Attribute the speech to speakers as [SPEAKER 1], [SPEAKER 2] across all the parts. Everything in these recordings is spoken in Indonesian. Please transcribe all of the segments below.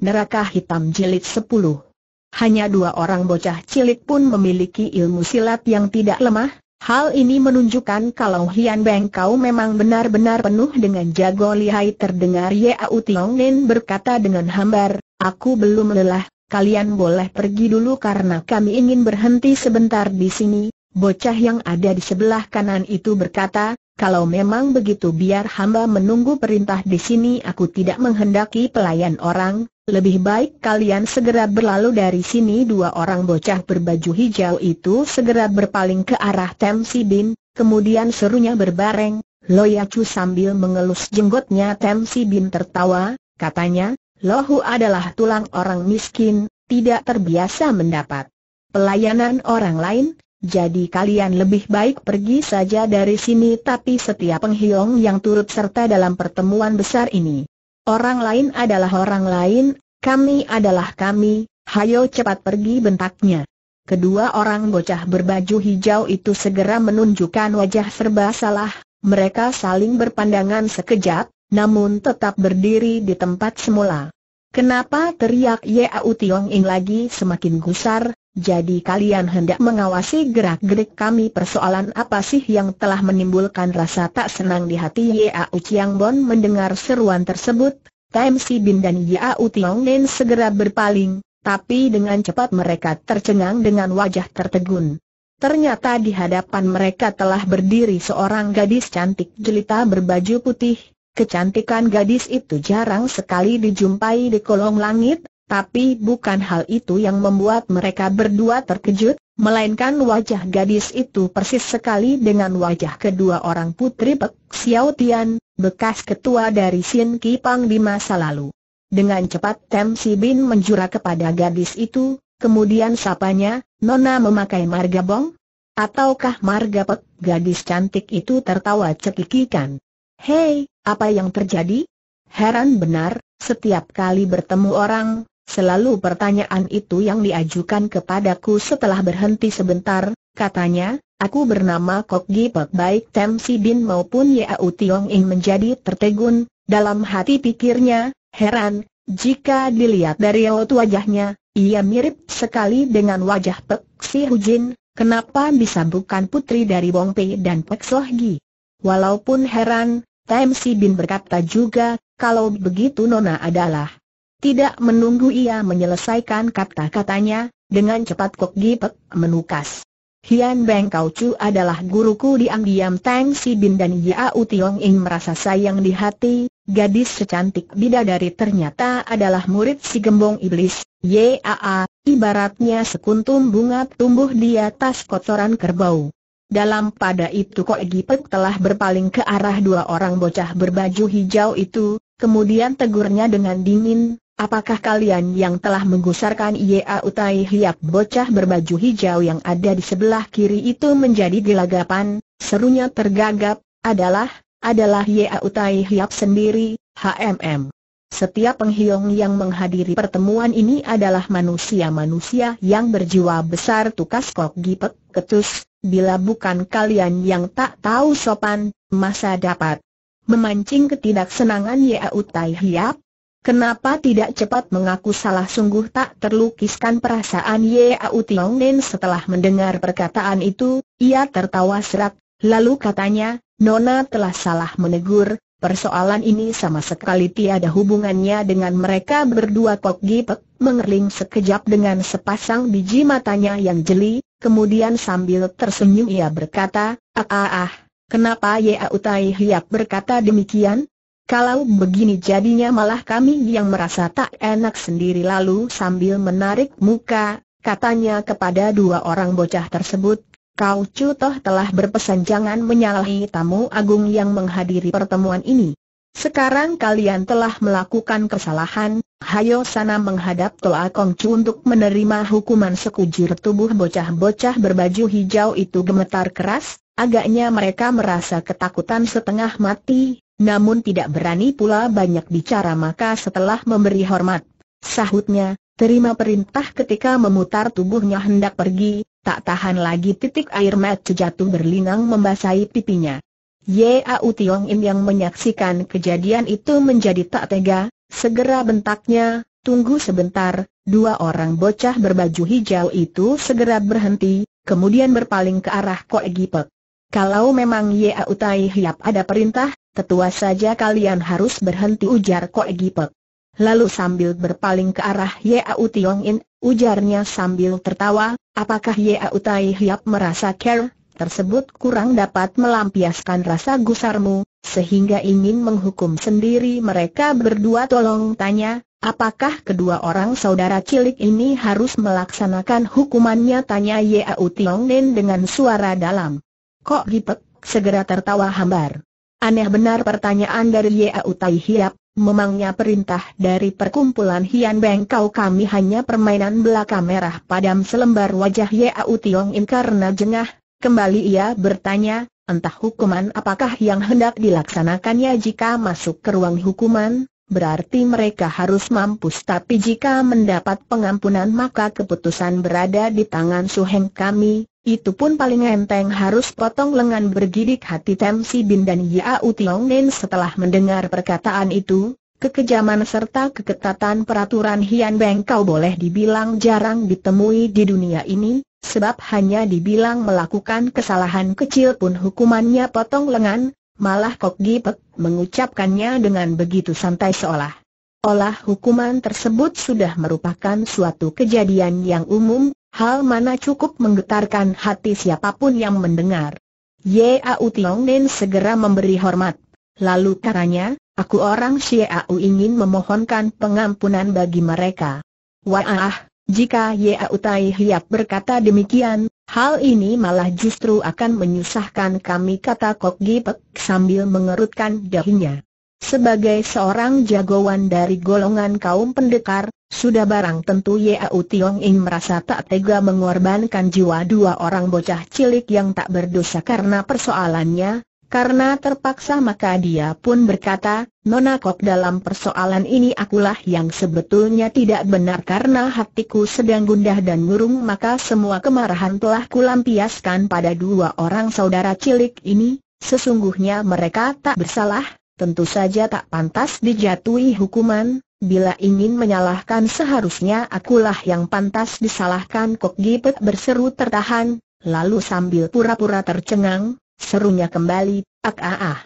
[SPEAKER 1] Neraka Hitam Jilid 10 Hanya dua orang bocah cilik pun memiliki ilmu silat yang tidak lemah, hal ini menunjukkan kalau Hian Beng Kau memang benar-benar penuh dengan jago lihai terdengar Yau Tiong Nen berkata dengan hambar, aku belum lelah, kalian boleh pergi dulu karena kami ingin berhenti sebentar di sini, Bocah yang ada di sebelah kanan itu berkata, kalau memang begitu biar hamba menunggu perintah di sini aku tidak menghendaki pelayan orang, lebih baik kalian segera berlalu dari sini Dua orang bocah berbaju hijau itu segera berpaling ke arah Tem Si Bin Kemudian serunya berbareng Ya Chu sambil mengelus jenggotnya Tem Si Bin tertawa Katanya, Lohu adalah tulang orang miskin Tidak terbiasa mendapat pelayanan orang lain jadi kalian lebih baik pergi saja dari sini tapi setiap penghiong yang turut serta dalam pertemuan besar ini Orang lain adalah orang lain, kami adalah kami, hayo cepat pergi bentaknya. Kedua orang bocah berbaju hijau itu segera menunjukkan wajah serba salah, mereka saling berpandangan sekejap, namun tetap berdiri di tempat semula. Kenapa teriak Yau Tiong Ing lagi semakin gusar, jadi kalian hendak mengawasi gerak-gerik kami persoalan apa sih yang telah menimbulkan rasa tak senang di hati Yau Chiang Bon mendengar seruan tersebut, Tam Si Bin dan Yau Tiong Nen segera berpaling, tapi dengan cepat mereka tercengang dengan wajah tertegun. Ternyata di hadapan mereka telah berdiri seorang gadis cantik jelita berbaju putih, Kecantikan gadis itu jarang sekali dijumpai di kolong langit, tapi bukan hal itu yang membuat mereka berdua terkejut, melainkan wajah gadis itu persis sekali dengan wajah kedua orang putri Pek Xiao Tian, bekas ketua dari Sin Kipang di masa lalu. Dengan cepat Tem Si Bin menjura kepada gadis itu, kemudian sapanya, Nona memakai marga bong? Ataukah marga Pek? Gadis cantik itu tertawa cekikikan. Hei, apa yang terjadi? Heran benar, setiap kali bertemu orang, Selalu pertanyaan itu yang diajukan kepadaku setelah berhenti sebentar, katanya, aku bernama Kok Gipek baik Tem Si Bin maupun Yau Tiong ingin menjadi tertegun, dalam hati pikirnya, heran, jika dilihat dari laut wajahnya, ia mirip sekali dengan wajah Pek Si Jin. kenapa bisa bukan putri dari Bong Pei dan Pek Soh Gi? Walaupun heran, Tem Si Bin berkata juga, kalau begitu Nona adalah tidak menunggu ia menyelesaikan kata-katanya, dengan cepat Kok Gipek menukas. Hian Beng Kau Chu adalah guruku diam-diam Tang Si Bin dan U Tiong Ing merasa sayang di hati, gadis secantik bidadari ternyata adalah murid si gembong iblis, Yaa, ibaratnya sekuntum bunga tumbuh di atas kotoran kerbau. Dalam pada itu Kok Gipek telah berpaling ke arah dua orang bocah berbaju hijau itu, kemudian tegurnya dengan dingin, Apakah kalian yang telah menggusarkan Ia Utai Hiap bocah berbaju hijau yang ada di sebelah kiri itu menjadi gelagapan, serunya tergagap, adalah, adalah Ia Utai Hiap sendiri, HMM. Setiap penghiong yang menghadiri pertemuan ini adalah manusia-manusia yang berjiwa besar tukas kok gipek, ketus, bila bukan kalian yang tak tahu sopan, masa dapat memancing ketidaksenangan Ia Utai Hiap? Kenapa tidak cepat mengaku salah sungguh tak terlukiskan perasaan Au Tiong Nen setelah mendengar perkataan itu, ia tertawa serak, lalu katanya, Nona telah salah menegur, persoalan ini sama sekali tiada hubungannya dengan mereka berdua Kok Gipek, mengerling sekejap dengan sepasang biji matanya yang jeli, kemudian sambil tersenyum ia berkata, ah ah ah, kenapa Au Tai Hiap berkata demikian? Kalau begini jadinya malah kami yang merasa tak enak sendiri lalu sambil menarik muka, katanya kepada dua orang bocah tersebut, kau cutoh telah berpesan jangan menyalahi tamu agung yang menghadiri pertemuan ini. Sekarang kalian telah melakukan kesalahan, hayo sana menghadap Toa Chu untuk menerima hukuman sekujur tubuh bocah-bocah berbaju hijau itu gemetar keras, agaknya mereka merasa ketakutan setengah mati, namun tidak berani pula banyak bicara maka setelah memberi hormat, sahutnya, terima perintah ketika memutar tubuhnya hendak pergi, tak tahan lagi titik air mata jatuh berlinang membasahi pipinya. Yau Tiong In yang menyaksikan kejadian itu menjadi tak tega, segera bentaknya, tunggu sebentar, dua orang bocah berbaju hijau itu segera berhenti, kemudian berpaling ke arah Koegipek. Kalau memang Yau Tai Hiap ada perintah, ketua saja kalian harus berhenti ujar kok Gipek. Lalu sambil berpaling ke arah Yeau Tiong In, ujarnya sambil tertawa, apakah Yeau Tai Hiap merasa care tersebut kurang dapat melampiaskan rasa gusarmu, sehingga ingin menghukum sendiri mereka berdua tolong tanya, apakah kedua orang saudara cilik ini harus melaksanakan hukumannya tanya Yeau Tiong In dengan suara dalam. Kok Gipek segera tertawa hambar. Aneh benar pertanyaan dari Yau Tai Hiap, memangnya perintah dari perkumpulan Hian Beng kau kami hanya permainan belaka merah padam selembar wajah Yau Tiong In karena jengah, kembali ia bertanya, entah hukuman apakah yang hendak dilaksanakannya jika masuk ke ruang hukuman, berarti mereka harus mampus tapi jika mendapat pengampunan maka keputusan berada di tangan suheng kami, itu pun paling enteng harus potong lengan bergidik hati Tem Si Bin dan U Tiong Nen setelah mendengar perkataan itu, kekejaman serta keketatan peraturan Hian Beng Kau boleh dibilang jarang ditemui di dunia ini, sebab hanya dibilang melakukan kesalahan kecil pun hukumannya potong lengan, malah Kok Gipek mengucapkannya dengan begitu santai seolah. Olah hukuman tersebut sudah merupakan suatu kejadian yang umum, Hal mana cukup menggetarkan hati siapapun yang mendengar. Yau Tiong Nen segera memberi hormat. Lalu katanya, aku orang Xiao ingin memohonkan pengampunan bagi mereka. Wah, jika Yau Tai Hiap berkata demikian, hal ini malah justru akan menyusahkan kami kata Kok Gipek sambil mengerutkan dahinya. Sebagai seorang jagoan dari golongan kaum pendekar, sudah barang tentu Yau Tiong In merasa tak tega mengorbankan jiwa dua orang bocah cilik yang tak berdosa karena persoalannya, karena terpaksa maka dia pun berkata, Nona Kok dalam persoalan ini akulah yang sebetulnya tidak benar karena hatiku sedang gundah dan murung maka semua kemarahan telah kulampiaskan pada dua orang saudara cilik ini, sesungguhnya mereka tak bersalah, tentu saja tak pantas dijatuhi hukuman, Bila ingin menyalahkan seharusnya akulah yang pantas disalahkan Kok Gipet berseru tertahan, lalu sambil pura-pura tercengang, serunya kembali, ak ah ah.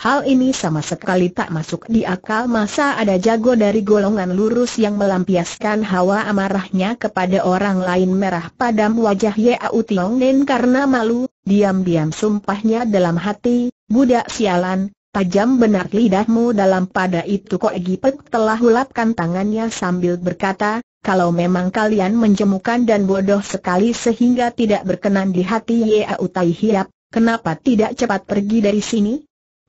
[SPEAKER 1] Hal ini sama sekali tak masuk di akal masa ada jago dari golongan lurus yang melampiaskan hawa amarahnya kepada orang lain merah padam wajah Yau Tiong Nen karena malu, diam-diam sumpahnya dalam hati, budak sialan, Tajam benar lidahmu dalam pada itu Kok Egipet telah hulapkan tangannya sambil berkata, kalau memang kalian menjemukan dan bodoh sekali sehingga tidak berkenan di hati Yea Utai Hiap, kenapa tidak cepat pergi dari sini?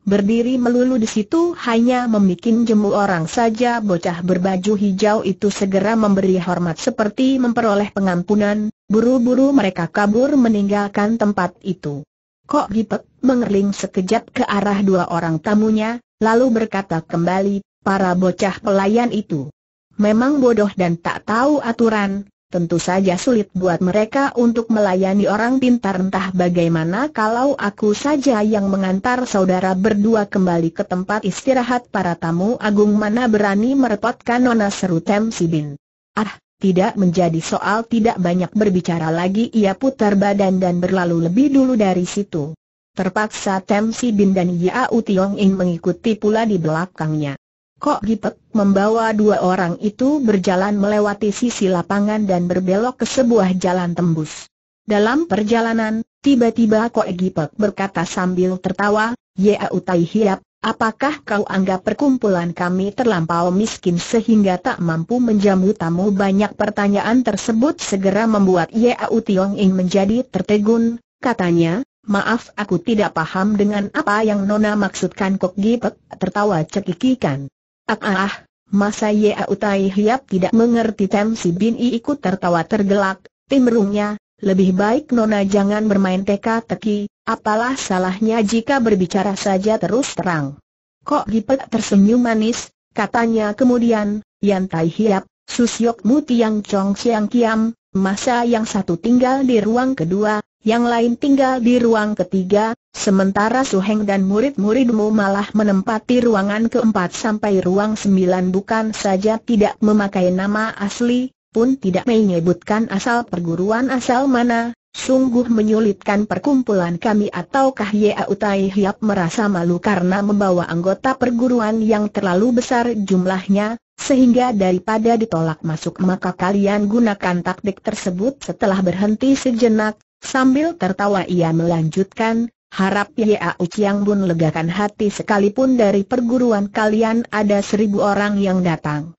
[SPEAKER 1] Berdiri melulu di situ hanya memikin jemu orang saja bocah berbaju hijau itu segera memberi hormat seperti memperoleh pengampunan, buru-buru mereka kabur meninggalkan tempat itu. Kok Gipek mengerling sekejap ke arah dua orang tamunya, lalu berkata kembali, para bocah pelayan itu. Memang bodoh dan tak tahu aturan, tentu saja sulit buat mereka untuk melayani orang pintar entah bagaimana kalau aku saja yang mengantar saudara berdua kembali ke tempat istirahat para tamu agung mana berani merepotkan Nona seru Tem Sibin. Ah, tidak menjadi soal tidak banyak berbicara lagi ia putar badan dan berlalu lebih dulu dari situ. Terpaksa Tem Si Bin dan Yao Tiong In mengikuti pula di belakangnya. Kok Gipek membawa dua orang itu berjalan melewati sisi lapangan dan berbelok ke sebuah jalan tembus. Dalam perjalanan, tiba-tiba Kok Gipek berkata sambil tertawa, Yau Tai Hiap, Apakah kau anggap perkumpulan kami terlampau miskin sehingga tak mampu menjamu tamu banyak pertanyaan tersebut segera membuat Ye Au Tiong Ing menjadi tertegun, katanya, maaf aku tidak paham dengan apa yang Nona maksudkan Kok Gipek tertawa cekikikan. Ah ah ah, masa Yau Tai Hiap tidak mengerti Tem Si Bin I ikut tertawa tergelak, Timrungnya. Lebih baik Nona jangan bermain teka-teki, apalah salahnya jika berbicara saja terus terang. Kok Gipet tersenyum manis, katanya kemudian, Yan Tai Hiap, Susyok Mu Tiang Chong Siang Kiam, masa yang satu tinggal di ruang kedua, yang lain tinggal di ruang ketiga, sementara Suheng dan murid-muridmu malah menempati ruangan keempat sampai ruang sembilan bukan saja tidak memakai nama asli, pun tidak menyebutkan asal perguruan asal mana, sungguh menyulitkan perkumpulan kami ataukah Yea Utai Hiap merasa malu karena membawa anggota perguruan yang terlalu besar jumlahnya, sehingga daripada ditolak masuk maka kalian gunakan taktik tersebut setelah berhenti sejenak, sambil tertawa ia melanjutkan, harap Yaa Uciang Bun legakan hati sekalipun dari perguruan kalian ada seribu orang yang datang.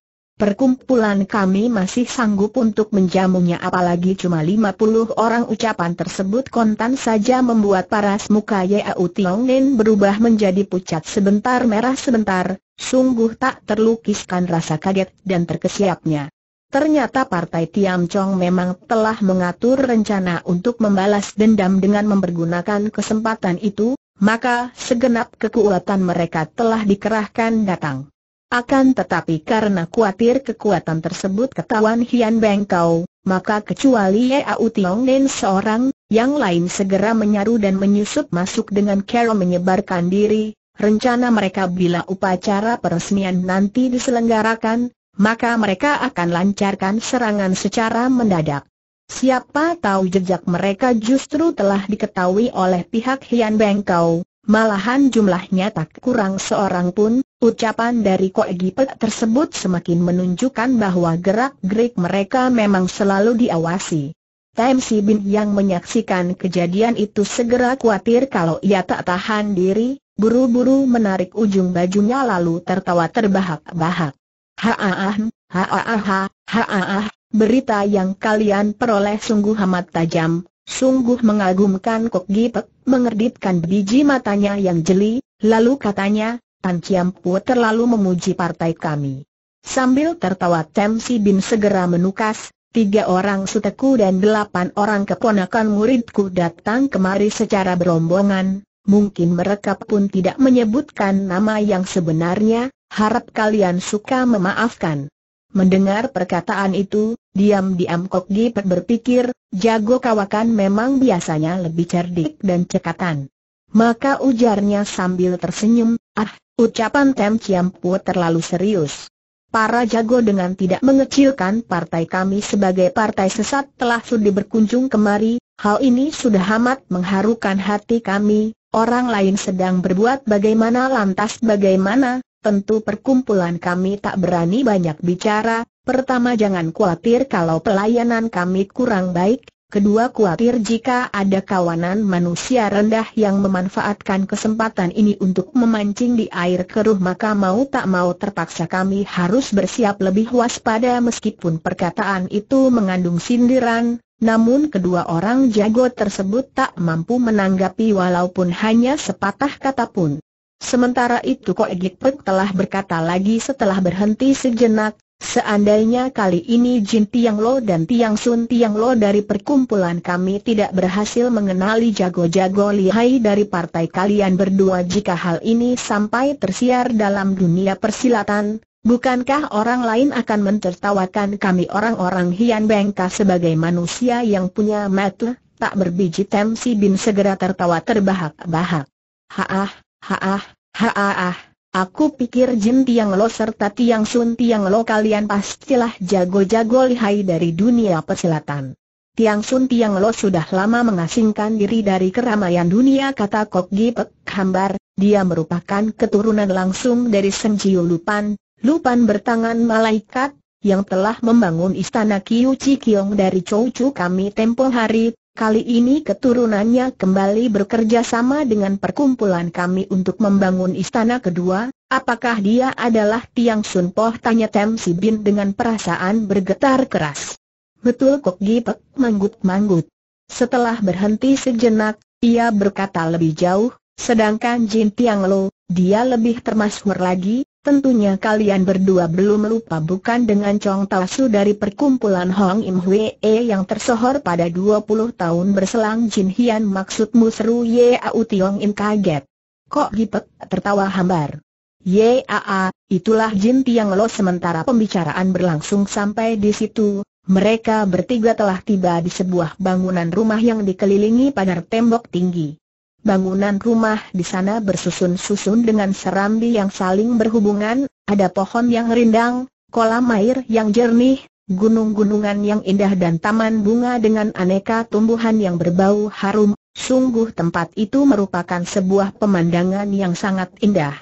[SPEAKER 1] Perkumpulan kami masih sanggup untuk menjamunya apalagi cuma 50 orang ucapan tersebut kontan saja membuat paras muka Yau Nen berubah menjadi pucat sebentar merah sebentar, sungguh tak terlukiskan rasa kaget dan terkesiapnya. Ternyata Partai Tiam Chong memang telah mengatur rencana untuk membalas dendam dengan mempergunakan kesempatan itu, maka segenap kekuatan mereka telah dikerahkan datang. Akan tetapi karena khawatir kekuatan tersebut ketahuan Hian Beng maka kecuali Yau Tiong Nen seorang, yang lain segera menyaru dan menyusup masuk dengan cara menyebarkan diri. Rencana mereka bila upacara peresmian nanti diselenggarakan, maka mereka akan lancarkan serangan secara mendadak. Siapa tahu jejak mereka justru telah diketahui oleh pihak Hian Beng malahan jumlahnya tak kurang seorang pun, Ucapan dari Koegi tersebut semakin menunjukkan bahwa gerak-gerik mereka memang selalu diawasi. Tam Si Bin yang menyaksikan kejadian itu segera khawatir kalau ia tak tahan diri, buru-buru menarik ujung bajunya lalu tertawa terbahak-bahak. Haaah, haaah, haaah, berita yang kalian peroleh sungguh amat tajam, sungguh mengagumkan Kok Gipek, mengerdipkan biji matanya yang jeli, lalu katanya, Tan Chiam terlalu memuji partai kami. Sambil tertawa Tem Si Bin segera menukas, tiga orang suteku dan delapan orang keponakan muridku datang kemari secara berombongan, mungkin mereka pun tidak menyebutkan nama yang sebenarnya, harap kalian suka memaafkan. Mendengar perkataan itu, diam-diam Kok Gipet berpikir, jago kawakan memang biasanya lebih cerdik dan cekatan. Maka ujarnya sambil tersenyum, ah, Ucapan Tem Chiampu terlalu serius. Para jago dengan tidak mengecilkan partai kami sebagai partai sesat telah sudi berkunjung kemari, hal ini sudah amat mengharukan hati kami, orang lain sedang berbuat bagaimana lantas bagaimana, tentu perkumpulan kami tak berani banyak bicara, pertama jangan khawatir kalau pelayanan kami kurang baik, Kedua khawatir jika ada kawanan manusia rendah yang memanfaatkan kesempatan ini untuk memancing di air keruh maka mau tak mau terpaksa kami harus bersiap lebih waspada meskipun perkataan itu mengandung sindiran, namun kedua orang jago tersebut tak mampu menanggapi walaupun hanya sepatah kata pun. Sementara itu Koegik telah berkata lagi setelah berhenti sejenak, Seandainya kali ini Jin Tiang Lo dan Tiang Sun Tiang Lo dari perkumpulan kami tidak berhasil mengenali jago-jago lihai dari partai kalian berdua jika hal ini sampai tersiar dalam dunia persilatan, bukankah orang lain akan mentertawakan kami orang-orang Hian Bengka sebagai manusia yang punya mata, tak berbiji Temsi Bin segera tertawa terbahak-bahak. Haah, haah, haah, haah. Aku pikir Jin Tiang Lo serta Tiang Sun Tiang Lo kalian pastilah jago-jago lihai dari dunia persilatan. Tiang Sun Tiang Lo sudah lama mengasingkan diri dari keramaian dunia kata Kok Gi Hambar, dia merupakan keturunan langsung dari Senjiu Lupan, Lupan bertangan malaikat, yang telah membangun istana Kiu Chi Kiong dari Chou Chu kami tempo hari, Kali ini keturunannya kembali bekerja sama dengan perkumpulan kami untuk membangun istana kedua, apakah dia adalah Tiang Sun Poh? Tanya Tem Si Bin dengan perasaan bergetar keras. Betul Kok Gipek manggut-manggut. Setelah berhenti sejenak, ia berkata lebih jauh, sedangkan Jin Tiang Lo, dia lebih termasuk lagi, Tentunya kalian berdua belum lupa bukan dengan Chong Tao dari perkumpulan Hong Im Hwee yang tersohor pada 20 tahun berselang Jin Hian maksudmu seru Yeau Tiong Im kaget. Kok gipek, tertawa hambar. Ye Aa, itulah Jin Tiang Lo sementara pembicaraan berlangsung sampai di situ, mereka bertiga telah tiba di sebuah bangunan rumah yang dikelilingi pagar tembok tinggi. Bangunan rumah di sana bersusun-susun dengan serambi yang saling berhubungan, ada pohon yang rindang, kolam air yang jernih, gunung-gunungan yang indah dan taman bunga dengan aneka tumbuhan yang berbau harum. Sungguh tempat itu merupakan sebuah pemandangan yang sangat indah.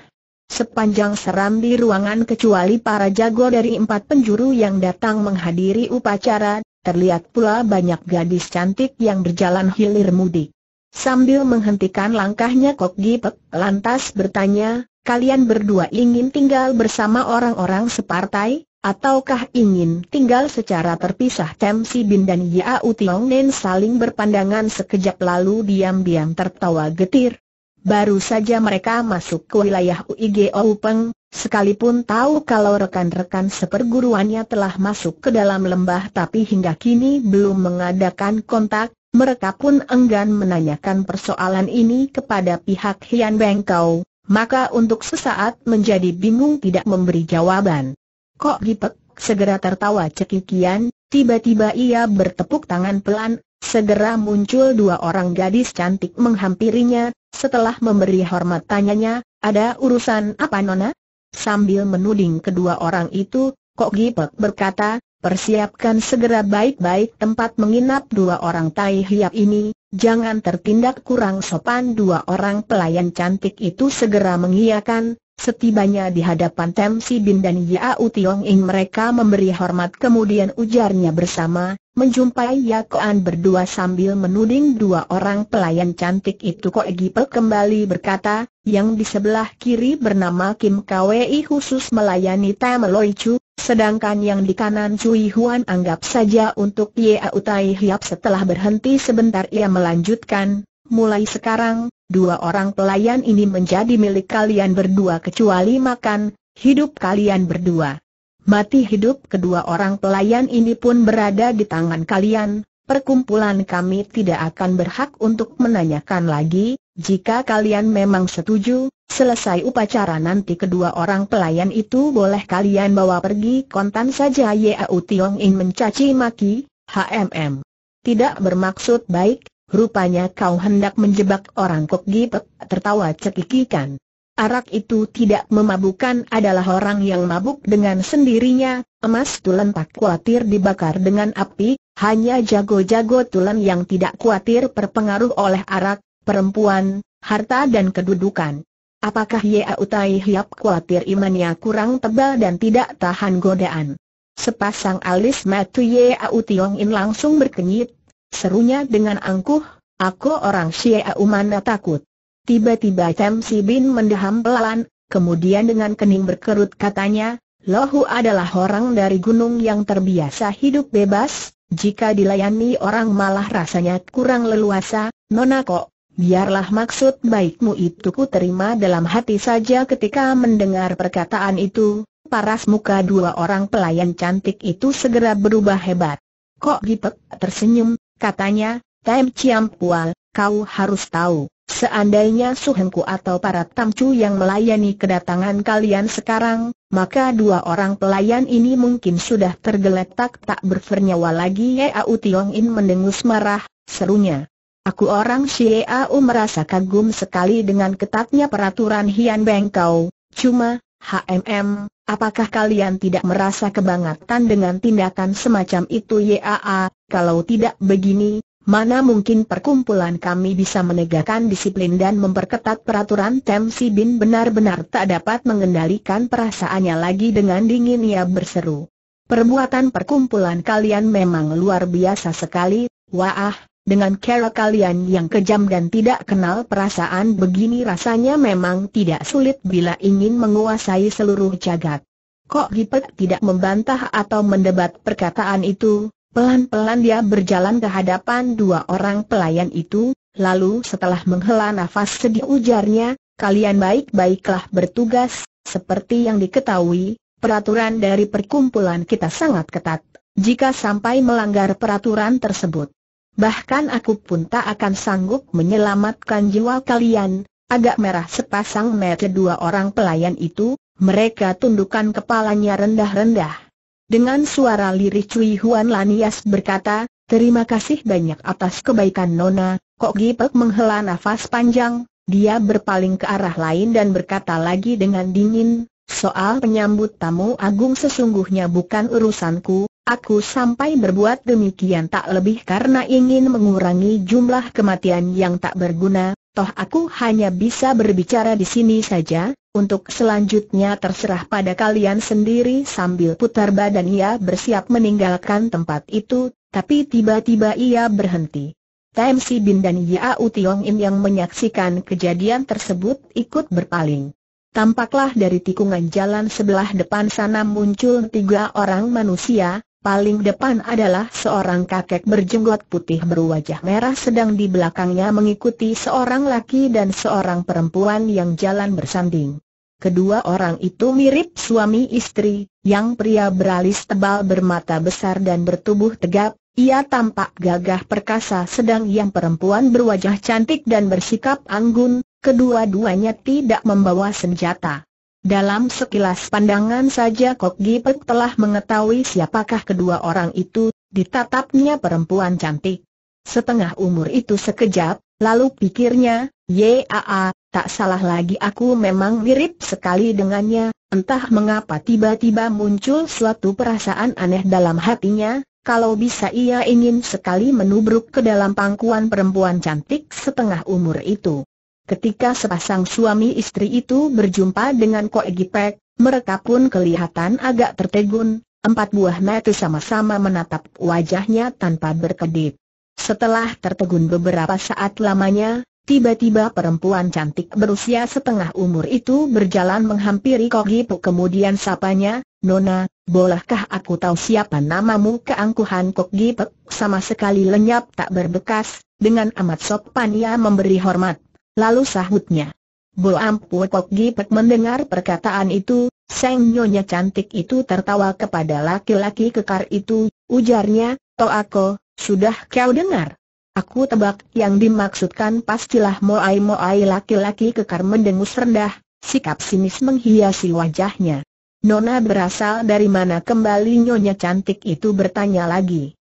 [SPEAKER 1] Sepanjang serambi ruangan kecuali para jago dari empat penjuru yang datang menghadiri upacara, terlihat pula banyak gadis cantik yang berjalan hilir mudik. Sambil menghentikan langkahnya Kok Gipek lantas bertanya, kalian berdua ingin tinggal bersama orang-orang separtai, ataukah ingin tinggal secara terpisah Tem Si Bin dan Yao Tiong Nen saling berpandangan sekejap lalu diam-diam tertawa getir. Baru saja mereka masuk ke wilayah UIGO Peng, Sekalipun tahu kalau rekan-rekan seperguruannya telah masuk ke dalam lembah tapi hingga kini belum mengadakan kontak, mereka pun enggan menanyakan persoalan ini kepada pihak Hian Bengkau, maka untuk sesaat menjadi bingung tidak memberi jawaban. Kok Gipek segera tertawa cekikian, tiba-tiba ia bertepuk tangan pelan, segera muncul dua orang gadis cantik menghampirinya, setelah memberi hormat tanyanya, ada urusan apa Nona? Sambil menuding kedua orang itu, Kok Gipek berkata, Persiapkan segera baik-baik tempat menginap dua orang tai hiap ini, jangan tertindak kurang sopan dua orang pelayan cantik itu segera mengiyakan, setibanya di hadapan Tem Si Bin dan Yao Tiong Ing mereka memberi hormat kemudian ujarnya bersama, menjumpai Ya Koan berdua sambil menuding dua orang pelayan cantik itu Ko Egipe kembali berkata, yang di sebelah kiri bernama Kim Kwei khusus melayani Tam Loi Chu, Sedangkan yang di kanan Cui Huan anggap saja untuk Ye Utai Hiap setelah berhenti sebentar ia melanjutkan, mulai sekarang, dua orang pelayan ini menjadi milik kalian berdua kecuali makan, hidup kalian berdua. Mati hidup kedua orang pelayan ini pun berada di tangan kalian, perkumpulan kami tidak akan berhak untuk menanyakan lagi, jika kalian memang setuju, selesai upacara nanti kedua orang pelayan itu boleh kalian bawa pergi kontan saja Yau Tiong In mencaci maki, HMM. Tidak bermaksud baik, rupanya kau hendak menjebak orang Kok Gipek tertawa cekikikan. Arak itu tidak memabukan adalah orang yang mabuk dengan sendirinya, emas tulen tak khawatir dibakar dengan api, hanya jago-jago tulen yang tidak khawatir berpengaruh oleh arak, perempuan, harta dan kedudukan. Apakah Yau Tai Hiap khawatir imannya kurang tebal dan tidak tahan godaan? Sepasang alis mata Yau Tiong In langsung berkenyit, serunya dengan angkuh, aku orang Xiao mana takut. Tiba-tiba Si Bin mendaham pelan, kemudian dengan kening berkerut katanya, Lohu adalah orang dari gunung yang terbiasa hidup bebas, jika dilayani orang malah rasanya kurang leluasa, Nona kok biarlah maksud baikmu itu ku terima dalam hati saja ketika mendengar perkataan itu, paras muka dua orang pelayan cantik itu segera berubah hebat. Kok Gipek gitu? tersenyum, katanya, Tam Ciam Pual, kau harus tahu, seandainya suhengku atau para tamcu yang melayani kedatangan kalian sekarang, maka dua orang pelayan ini mungkin sudah tergeletak tak bernyawa lagi ya Tiong In mendengus marah, serunya. Aku orang Xiao merasa kagum sekali dengan ketatnya peraturan Hian Beng cuma, HMM, apakah kalian tidak merasa kebangatan dengan tindakan semacam itu Yaa, kalau tidak begini, mana mungkin perkumpulan kami bisa menegakkan disiplin dan memperketat peraturan Tem Si Bin benar-benar tak dapat mengendalikan perasaannya lagi dengan dingin ia berseru. Perbuatan perkumpulan kalian memang luar biasa sekali, Wah, dengan cara kalian yang kejam dan tidak kenal perasaan begini rasanya memang tidak sulit bila ingin menguasai seluruh jagat. Kok Gipet tidak membantah atau mendebat perkataan itu, pelan-pelan dia berjalan ke hadapan dua orang pelayan itu, lalu setelah menghela nafas sedih ujarnya, kalian baik-baiklah bertugas, seperti yang diketahui, peraturan dari perkumpulan kita sangat ketat, jika sampai melanggar peraturan tersebut Bahkan aku pun tak akan sanggup menyelamatkan jiwa kalian. Agak merah sepasang mata dua orang pelayan itu, mereka tundukkan kepalanya rendah-rendah. Dengan suara lirih Cui Huan Lanias berkata, Terima kasih banyak atas kebaikan Nona, Kok Gipek menghela nafas panjang, dia berpaling ke arah lain dan berkata lagi dengan dingin, Soal penyambut tamu agung sesungguhnya bukan urusanku, Aku sampai berbuat demikian tak lebih karena ingin mengurangi jumlah kematian yang tak berguna, toh aku hanya bisa berbicara di sini saja, untuk selanjutnya terserah pada kalian sendiri sambil putar badan ia bersiap meninggalkan tempat itu, tapi tiba-tiba ia berhenti. Tmc Si Bin dan Yao Tiong In yang menyaksikan kejadian tersebut ikut berpaling. Tampaklah dari tikungan jalan sebelah depan sana muncul tiga orang manusia, Paling depan adalah seorang kakek berjenggot putih berwajah merah sedang di belakangnya mengikuti seorang laki dan seorang perempuan yang jalan bersanding. Kedua orang itu mirip suami istri, yang pria beralis tebal bermata besar dan bertubuh tegap, ia tampak gagah perkasa sedang yang perempuan berwajah cantik dan bersikap anggun, kedua-duanya tidak membawa senjata. Dalam sekilas pandangan saja Kok Gipek telah mengetahui siapakah kedua orang itu, ditatapnya perempuan cantik. Setengah umur itu sekejap, lalu pikirnya, Yaa, tak salah lagi aku memang mirip sekali dengannya, entah mengapa tiba-tiba muncul suatu perasaan aneh dalam hatinya, kalau bisa ia ingin sekali menubruk ke dalam pangkuan perempuan cantik setengah umur itu. Ketika sepasang suami istri itu berjumpa dengan Ko Gipek, mereka pun kelihatan agak tertegun, empat buah mata sama-sama menatap wajahnya tanpa berkedip. Setelah tertegun beberapa saat lamanya, Tiba-tiba perempuan cantik berusia setengah umur itu berjalan menghampiri Kogipu kemudian sapanya, Nona, bolehkah aku tahu siapa namamu keangkuhan Kogipu sama sekali lenyap tak berbekas, dengan amat sopan ia memberi hormat lalu sahutnya. Bo Ampu Kok Gipek mendengar perkataan itu, Seng Nyonya cantik itu tertawa kepada laki-laki kekar itu, ujarnya, Toako, sudah kau dengar? Aku tebak yang dimaksudkan pastilah moai-moai laki-laki kekar mendengus rendah, sikap sinis menghiasi wajahnya. Nona berasal dari mana kembali nyonya cantik itu bertanya lagi.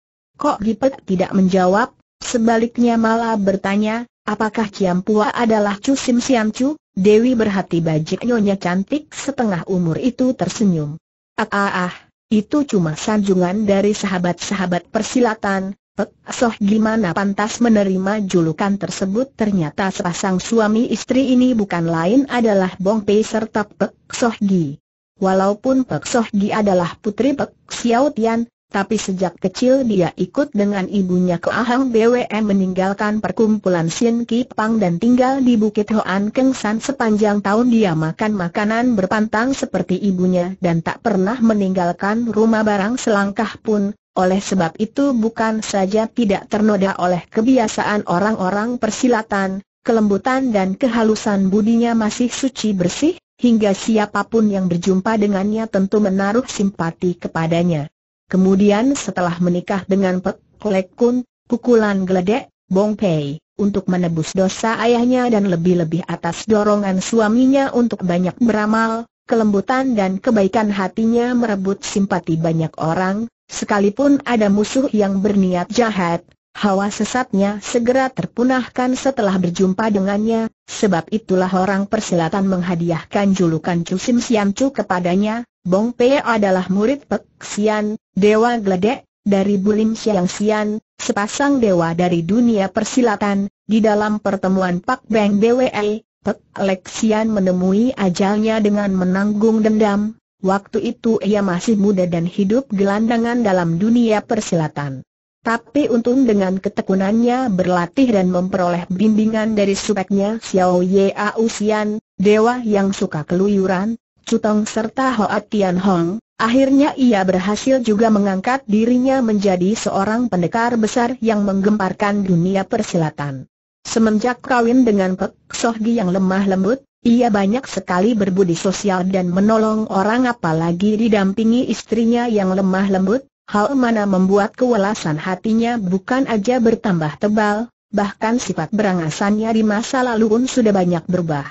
[SPEAKER 1] Kok Gipet tidak menjawab, sebaliknya malah bertanya, Apakah Ciampua adalah Chu Sim Siam Chu? Dewi berhati bajik nyonya cantik setengah umur itu tersenyum. Ah ah ah, itu cuma sanjungan dari sahabat-sahabat persilatan. Pek Soh gimana pantas menerima julukan tersebut ternyata sepasang suami istri ini bukan lain adalah Bong Pei serta Pek Soh Gi. Walaupun Pek Soh Gi adalah putri Pek Xiao Tian, tapi sejak kecil dia ikut dengan ibunya ke Ahang BWM meninggalkan perkumpulan Sin Kipang dan tinggal di Bukit Hoan Keng sepanjang tahun dia makan makanan berpantang seperti ibunya dan tak pernah meninggalkan rumah barang selangkah pun, oleh sebab itu bukan saja tidak ternoda oleh kebiasaan orang-orang persilatan, kelembutan dan kehalusan budinya masih suci bersih, hingga siapapun yang berjumpa dengannya tentu menaruh simpati kepadanya. Kemudian setelah menikah dengan Pek Lek Kun, pukulan geledek, Bong Pei, untuk menebus dosa ayahnya dan lebih-lebih atas dorongan suaminya untuk banyak beramal, kelembutan dan kebaikan hatinya merebut simpati banyak orang, sekalipun ada musuh yang berniat jahat, hawa sesatnya segera terpunahkan setelah berjumpa dengannya, sebab itulah orang persilatan menghadiahkan julukan Cusim Sim Siam Chu kepadanya, Bong Pei adalah murid Pek Xian, Dewa Gledek, dari Bulim Siang Sian, sepasang dewa dari dunia persilatan, di dalam pertemuan Pak Beng BWE, Pek Sian menemui ajalnya dengan menanggung dendam, waktu itu ia masih muda dan hidup gelandangan dalam dunia persilatan. Tapi untung dengan ketekunannya berlatih dan memperoleh bimbingan dari supeknya Xiao Ye Ausian, dewa yang suka keluyuran, Cutong serta Hoa Tian Hong, akhirnya ia berhasil juga mengangkat dirinya menjadi seorang pendekar besar yang menggemparkan dunia persilatan. Semenjak kawin dengan Pek Gi yang lemah lembut, ia banyak sekali berbudi sosial dan menolong orang apalagi didampingi istrinya yang lemah lembut, hal mana membuat kewalasan hatinya bukan aja bertambah tebal, bahkan sifat berangasannya di masa lalu pun sudah banyak berubah.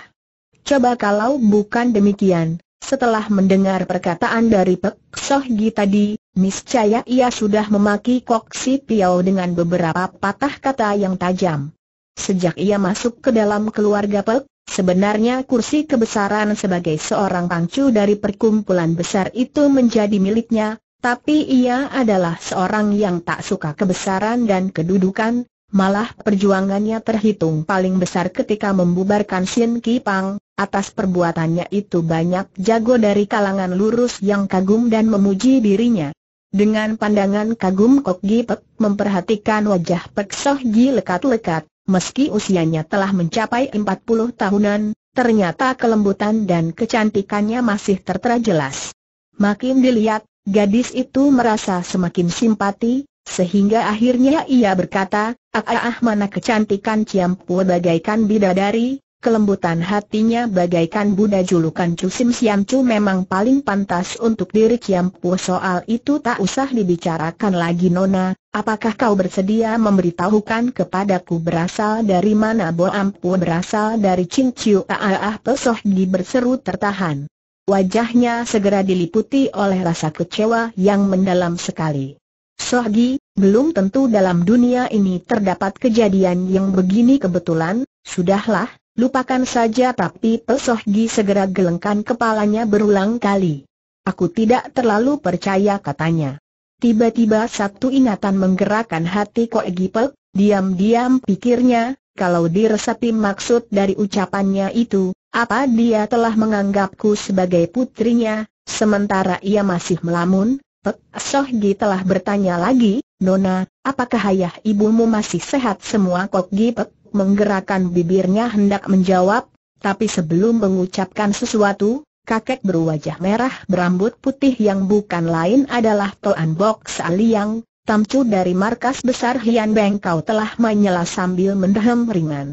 [SPEAKER 1] Coba kalau bukan demikian, setelah mendengar perkataan dari Pek Soh Gi tadi, niscaya ia sudah memaki Kok Si Piao dengan beberapa patah kata yang tajam. Sejak ia masuk ke dalam keluarga Pek, sebenarnya kursi kebesaran sebagai seorang pangcu dari perkumpulan besar itu menjadi miliknya, tapi ia adalah seorang yang tak suka kebesaran dan kedudukan, Malah perjuangannya terhitung paling besar ketika membubarkan Sin Ki Pang, Atas perbuatannya itu banyak jago dari kalangan lurus yang kagum dan memuji dirinya. Dengan pandangan kagum Kok Gi Pek memperhatikan wajah Pek Soh Gi lekat-lekat, meski usianya telah mencapai 40 tahunan, ternyata kelembutan dan kecantikannya masih tertera jelas. Makin dilihat, gadis itu merasa semakin simpati, sehingga akhirnya ia berkata, ah, ah, ah mana kecantikan ciampu bagaikan bidadari, Kelembutan hatinya bagaikan Buddha julukan Chu Sim Siam Chu memang paling pantas untuk diri Kiam Po soal itu tak usah dibicarakan lagi Nona, apakah kau bersedia memberitahukan kepadaku berasal dari mana Bo Ampu berasal dari Ching Chiu Aah Pesoh di berseru tertahan. Wajahnya segera diliputi oleh rasa kecewa yang mendalam sekali. Sohgi, belum tentu dalam dunia ini terdapat kejadian yang begini kebetulan, sudahlah, Lupakan saja tapi Pesohgi segera gelengkan kepalanya berulang kali. Aku tidak terlalu percaya katanya. Tiba-tiba satu ingatan menggerakkan hati Kok Gipek, diam-diam pikirnya, kalau diresapi maksud dari ucapannya itu, apa dia telah menganggapku sebagai putrinya, sementara ia masih melamun? Pek Sohgi telah bertanya lagi, Nona, apakah ayah ibumu masih sehat semua Kok Gipek? menggerakkan bibirnya hendak menjawab, tapi sebelum mengucapkan sesuatu, kakek berwajah merah berambut putih yang bukan lain adalah Toan Bok Saliang, tamcu dari markas besar Hian Bengkau telah menyela sambil mendehem ringan.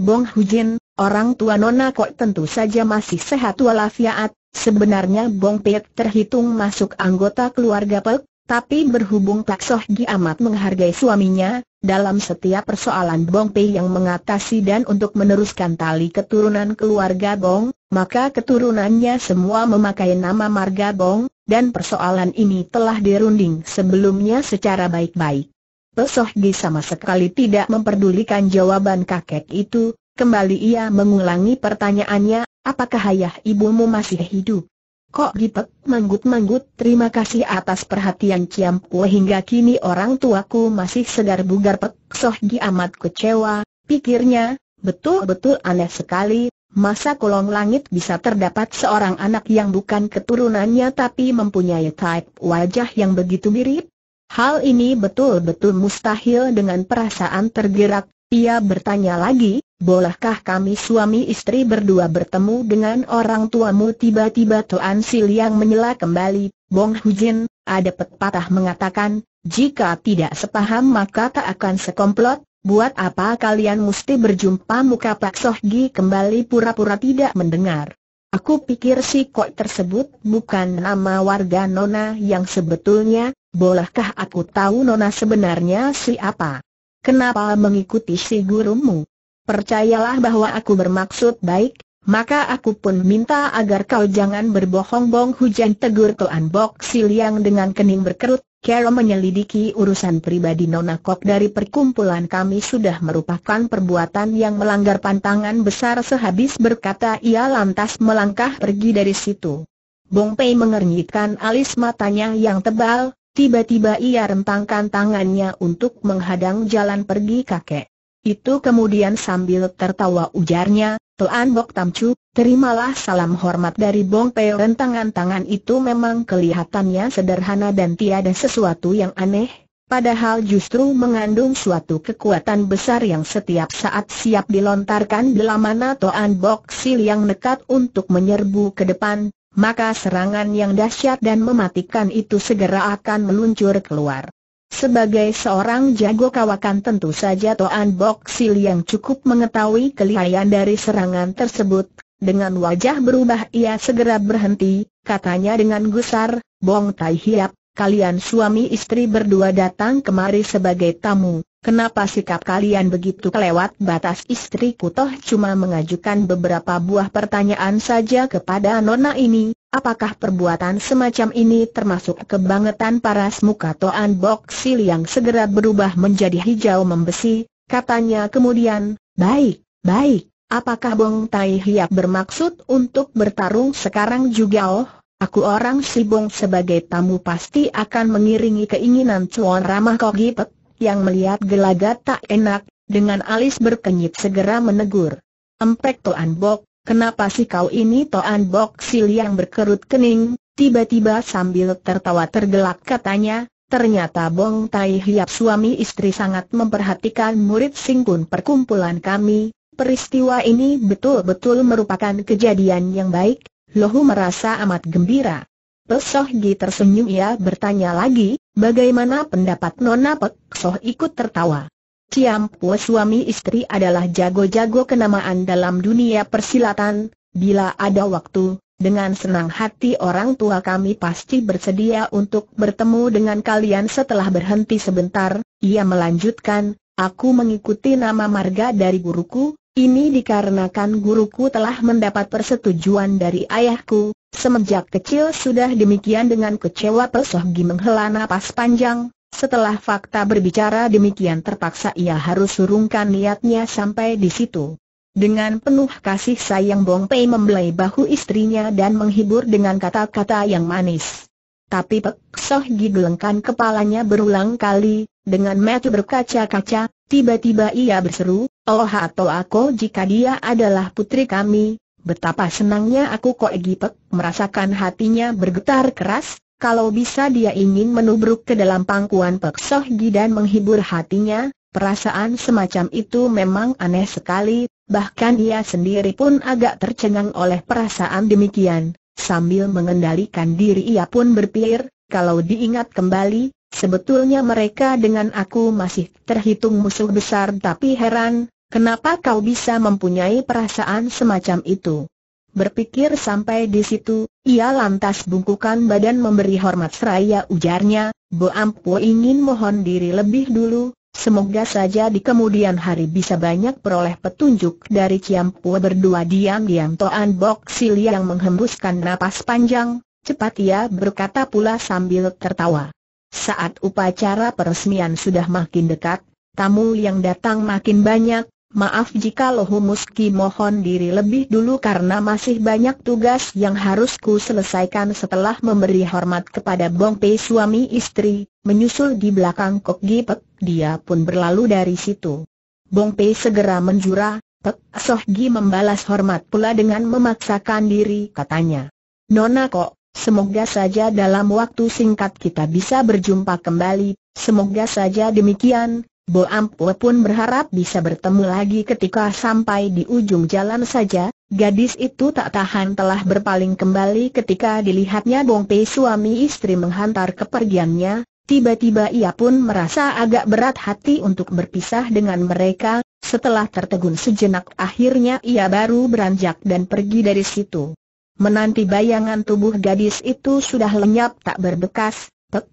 [SPEAKER 1] Bong Hujin, orang tua Nona Kok tentu saja masih sehat walafiat, sebenarnya Bong Pek terhitung masuk anggota keluarga Pek, tapi berhubung Pak Sohgi amat menghargai suaminya, dalam setiap persoalan Bong Pei yang mengatasi dan untuk meneruskan tali keturunan keluarga Bong, maka keturunannya semua memakai nama marga Bong, dan persoalan ini telah dirunding sebelumnya secara baik-baik. Pak Gi sama sekali tidak memperdulikan jawaban kakek itu, kembali ia mengulangi pertanyaannya, apakah ayah ibumu masih hidup? Kok gitu? manggut-manggut, terima kasih atas perhatian Ciam Pue hingga kini orang tuaku masih segar bugar pek, soh gi amat kecewa, pikirnya, betul-betul aneh sekali, masa kolong langit bisa terdapat seorang anak yang bukan keturunannya tapi mempunyai type wajah yang begitu mirip? Hal ini betul-betul mustahil dengan perasaan tergerak, ia bertanya lagi, bolehkah kami suami istri berdua bertemu dengan orang tuamu tiba-tiba Toan yang menyela kembali, Bong Hujin, ada pepatah mengatakan, jika tidak sepaham maka tak akan sekomplot, buat apa kalian mesti berjumpa muka Pak Sohgi kembali pura-pura tidak mendengar. Aku pikir si kok tersebut bukan nama warga Nona yang sebetulnya, bolehkah aku tahu Nona sebenarnya siapa? Kenapa mengikuti si gurumu? Percayalah bahwa aku bermaksud baik, maka aku pun minta agar kau jangan berbohong-bohong hujan tegur tuan Bok Siliang dengan kening berkerut. Kero menyelidiki urusan pribadi Nona Kok dari perkumpulan kami sudah merupakan perbuatan yang melanggar pantangan besar sehabis berkata ia lantas melangkah pergi dari situ. Bong Pei mengernyitkan alis matanya yang tebal, Tiba-tiba ia rentangkan tangannya untuk menghadang jalan pergi kakek. Itu kemudian sambil tertawa ujarnya, Tuan Bok Tamcu, terimalah salam hormat dari Bong Pei rentangan tangan itu memang kelihatannya sederhana dan tiada sesuatu yang aneh, padahal justru mengandung suatu kekuatan besar yang setiap saat siap dilontarkan bila mana Tuan Bok Sil yang nekat untuk menyerbu ke depan, maka serangan yang dahsyat dan mematikan itu segera akan meluncur keluar. Sebagai seorang jago kawakan tentu saja Toan Bok Sil yang cukup mengetahui kelihayan dari serangan tersebut, dengan wajah berubah ia segera berhenti, katanya dengan gusar, Bong Tai Hiap, kalian suami istri berdua datang kemari sebagai tamu, Kenapa sikap kalian begitu kelewat batas istriku toh cuma mengajukan beberapa buah pertanyaan saja kepada nona ini, apakah perbuatan semacam ini termasuk kebangetan para muka Toan boksil yang segera berubah menjadi hijau membesi, katanya kemudian, baik, baik, apakah Bong Tai Hiap bermaksud untuk bertarung sekarang juga oh? Aku orang si bong sebagai tamu pasti akan mengiringi keinginan Cuan Ramah Kogipek yang melihat gelagat tak enak, dengan alis berkenyit segera menegur. Empek Toan Bok, kenapa sih kau ini Toan Bok Sil yang berkerut kening, tiba-tiba sambil tertawa tergelak katanya, ternyata Bong Tai Hiap suami istri sangat memperhatikan murid singkun perkumpulan kami, peristiwa ini betul-betul merupakan kejadian yang baik, Lohu merasa amat gembira. Pek Gi tersenyum ia bertanya lagi, bagaimana pendapat Nona Pek Soh ikut tertawa. Ciam Pua suami istri adalah jago-jago kenamaan dalam dunia persilatan, bila ada waktu, dengan senang hati orang tua kami pasti bersedia untuk bertemu dengan kalian setelah berhenti sebentar, ia melanjutkan, aku mengikuti nama marga dari guruku, ini dikarenakan guruku telah mendapat persetujuan dari ayahku, Semenjak kecil sudah demikian dengan kecewa Pesoh Gi menghela napas panjang, setelah fakta berbicara demikian terpaksa ia harus surungkan niatnya sampai di situ. Dengan penuh kasih sayang Bong Pei membelai bahu istrinya dan menghibur dengan kata-kata yang manis. Tapi Pek Soh Gi gelengkan kepalanya berulang kali, dengan mata berkaca-kaca, tiba-tiba ia berseru, Oh atau aku jika dia adalah putri kami, Betapa senangnya aku kok Egipek merasakan hatinya bergetar keras, kalau bisa dia ingin menubruk ke dalam pangkuan Pek Sohgi dan menghibur hatinya, perasaan semacam itu memang aneh sekali, bahkan ia sendiri pun agak tercengang oleh perasaan demikian. Sambil mengendalikan diri ia pun berpikir, kalau diingat kembali, sebetulnya mereka dengan aku masih terhitung musuh besar tapi heran, Kenapa kau bisa mempunyai perasaan semacam itu? Berpikir sampai di situ, ia lantas bungkukan badan memberi hormat seraya ujarnya, Bo Ampo ingin mohon diri lebih dulu, semoga saja di kemudian hari bisa banyak peroleh petunjuk dari Ciampu berdua diam-diam Toan Bok Silia yang menghembuskan napas panjang, cepat ia berkata pula sambil tertawa. Saat upacara peresmian sudah makin dekat, tamu yang datang makin banyak, Maaf jika Lohumuski mohon diri lebih dulu karena masih banyak tugas yang harus ku selesaikan setelah memberi hormat kepada Bong Pei suami istri, menyusul di belakang Kok Pek, dia pun berlalu dari situ. Bong Pei segera menjura, Pek Soh Gi membalas hormat pula dengan memaksakan diri katanya. Nona Kok, semoga saja dalam waktu singkat kita bisa berjumpa kembali, semoga saja demikian, Bo walaupun pun berharap bisa bertemu lagi ketika sampai di ujung jalan saja, gadis itu tak tahan telah berpaling kembali ketika dilihatnya Bong Pei suami istri menghantar kepergiannya, tiba-tiba ia pun merasa agak berat hati untuk berpisah dengan mereka, setelah tertegun sejenak akhirnya ia baru beranjak dan pergi dari situ. Menanti bayangan tubuh gadis itu sudah lenyap tak berbekas, Pek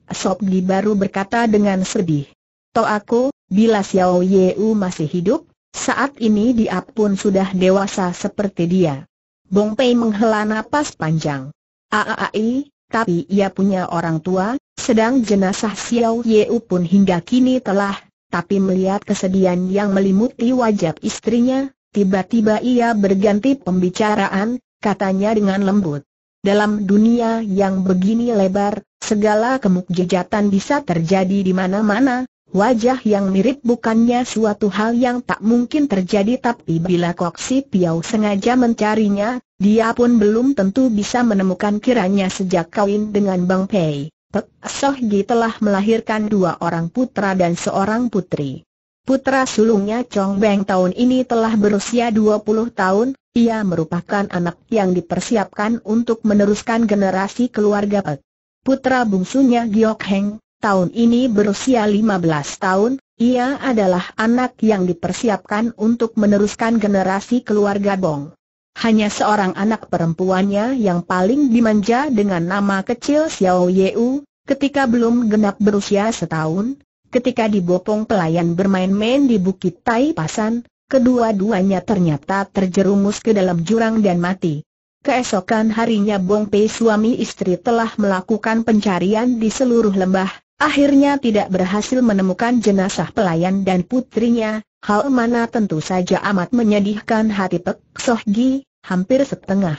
[SPEAKER 1] baru berkata dengan sedih. To aku, Bila Xiao Yeu masih hidup, saat ini dia pun sudah dewasa seperti dia. Bong Pei menghela napas panjang. Aai, tapi ia punya orang tua, sedang jenazah Xiao Yeu pun hingga kini telah, tapi melihat kesedihan yang melimuti wajah istrinya, tiba-tiba ia berganti pembicaraan, katanya dengan lembut. Dalam dunia yang begini lebar, segala kemukjejatan bisa terjadi di mana-mana, Wajah yang mirip bukannya suatu hal yang tak mungkin terjadi tapi bila Kok Si Piau sengaja mencarinya, dia pun belum tentu bisa menemukan kiranya sejak kawin dengan Bang Pei. Pek Soh Gi telah melahirkan dua orang putra dan seorang putri. Putra sulungnya Chong Beng tahun ini telah berusia 20 tahun, ia merupakan anak yang dipersiapkan untuk meneruskan generasi keluarga Pek. Putra bungsunya Giok Heng, tahun ini berusia 15 tahun, ia adalah anak yang dipersiapkan untuk meneruskan generasi keluarga Bong. Hanya seorang anak perempuannya yang paling dimanja dengan nama kecil Xiao Yeu, ketika belum genap berusia setahun, ketika dibopong pelayan bermain-main di Bukit Tai Pasan, kedua-duanya ternyata terjerumus ke dalam jurang dan mati. Keesokan harinya Bong Pei suami istri telah melakukan pencarian di seluruh lembah, Akhirnya tidak berhasil menemukan jenazah pelayan dan putrinya, hal mana tentu saja amat menyedihkan hati Pek Soh Gi, hampir setengah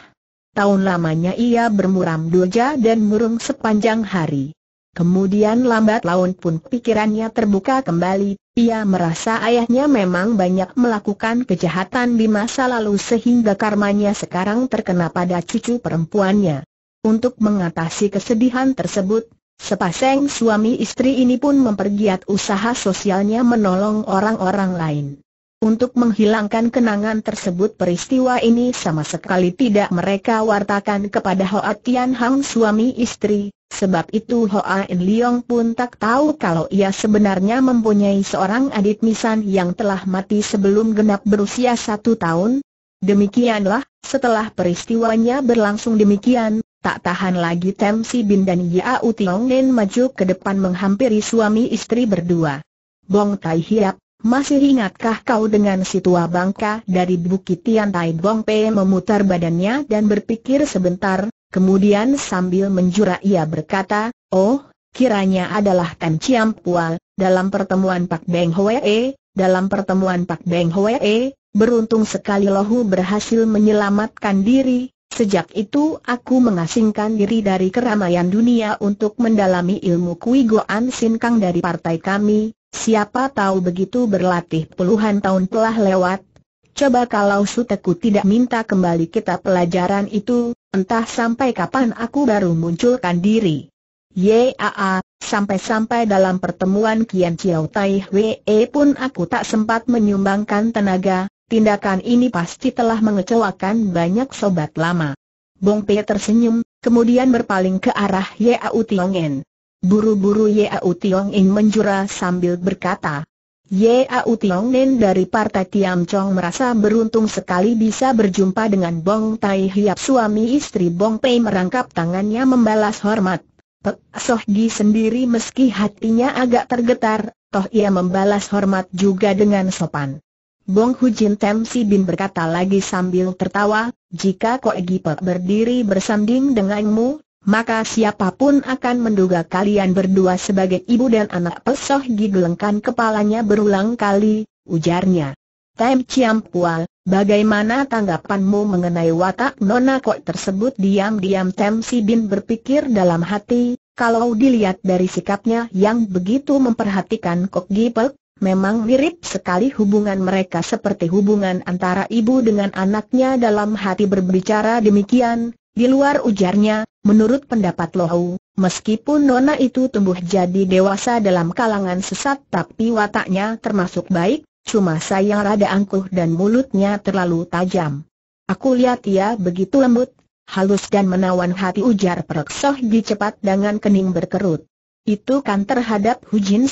[SPEAKER 1] tahun lamanya ia bermuram doja dan murung sepanjang hari. Kemudian lambat laun pun pikirannya terbuka kembali, ia merasa ayahnya memang banyak melakukan kejahatan di masa lalu sehingga karmanya sekarang terkena pada cucu perempuannya. Untuk mengatasi kesedihan tersebut, Sepasang suami istri ini pun mempergiat usaha sosialnya menolong orang-orang lain. Untuk menghilangkan kenangan tersebut peristiwa ini sama sekali tidak mereka wartakan kepada Hoa Tian Hang suami istri, sebab itu Hoa In Leong pun tak tahu kalau ia sebenarnya mempunyai seorang adik misan yang telah mati sebelum genap berusia satu tahun. Demikianlah, setelah peristiwanya berlangsung demikian, Tak tahan lagi Tem Si Bin dan Yao Tiong Nen maju ke depan menghampiri suami istri berdua. Bong Tai Hiap, masih ingatkah kau dengan si tua bangka dari Bukit Tian Tai Bong Pe memutar badannya dan berpikir sebentar, kemudian sambil menjura ia berkata, Oh, kiranya adalah Tem Chiam Pua, dalam pertemuan Pak Beng Hwee, dalam pertemuan Pak Beng Hwee, beruntung sekali Lohu berhasil menyelamatkan diri, Sejak itu aku mengasingkan diri dari keramaian dunia untuk mendalami ilmu Kui Goan Sin Kang dari partai kami, siapa tahu begitu berlatih puluhan tahun telah lewat. Coba kalau Suteku tidak minta kembali kita pelajaran itu, entah sampai kapan aku baru munculkan diri. Yaa, sampai-sampai dalam pertemuan Kian Chiao Tai Hwee pun aku tak sempat menyumbangkan tenaga, Tindakan ini pasti telah mengecewakan banyak sobat lama. Bong Pei tersenyum, kemudian berpaling ke arah Yau En. Buru-buru Yau En menjura sambil berkata, Yau En dari Partai Tiam Chong merasa beruntung sekali bisa berjumpa dengan Bong Tai Hiap suami istri Bong Pei merangkap tangannya membalas hormat. Pek Soh Gi sendiri meski hatinya agak tergetar, toh ia membalas hormat juga dengan sopan. Bong Hu Jin Tem Si Bin berkata lagi sambil tertawa, jika Ko Egipet berdiri bersanding denganmu, maka siapapun akan menduga kalian berdua sebagai ibu dan anak pesoh gigelengkan kepalanya berulang kali, ujarnya. Tem Chiam Pual, Bagaimana tanggapanmu mengenai watak Nona Kok tersebut? Diam-diam Tem Si Bin berpikir dalam hati, kalau dilihat dari sikapnya yang begitu memperhatikan Kok Gipek, Memang mirip sekali hubungan mereka seperti hubungan antara ibu dengan anaknya dalam hati berbicara demikian, di luar ujarnya, menurut pendapat Lohau, meskipun Nona itu tumbuh jadi dewasa dalam kalangan sesat tapi wataknya termasuk baik, cuma sayang rada angkuh dan mulutnya terlalu tajam. Aku lihat ia begitu lembut, halus dan menawan hati ujar Perksoh di cepat dengan kening berkerut. Itu kan terhadap Hujin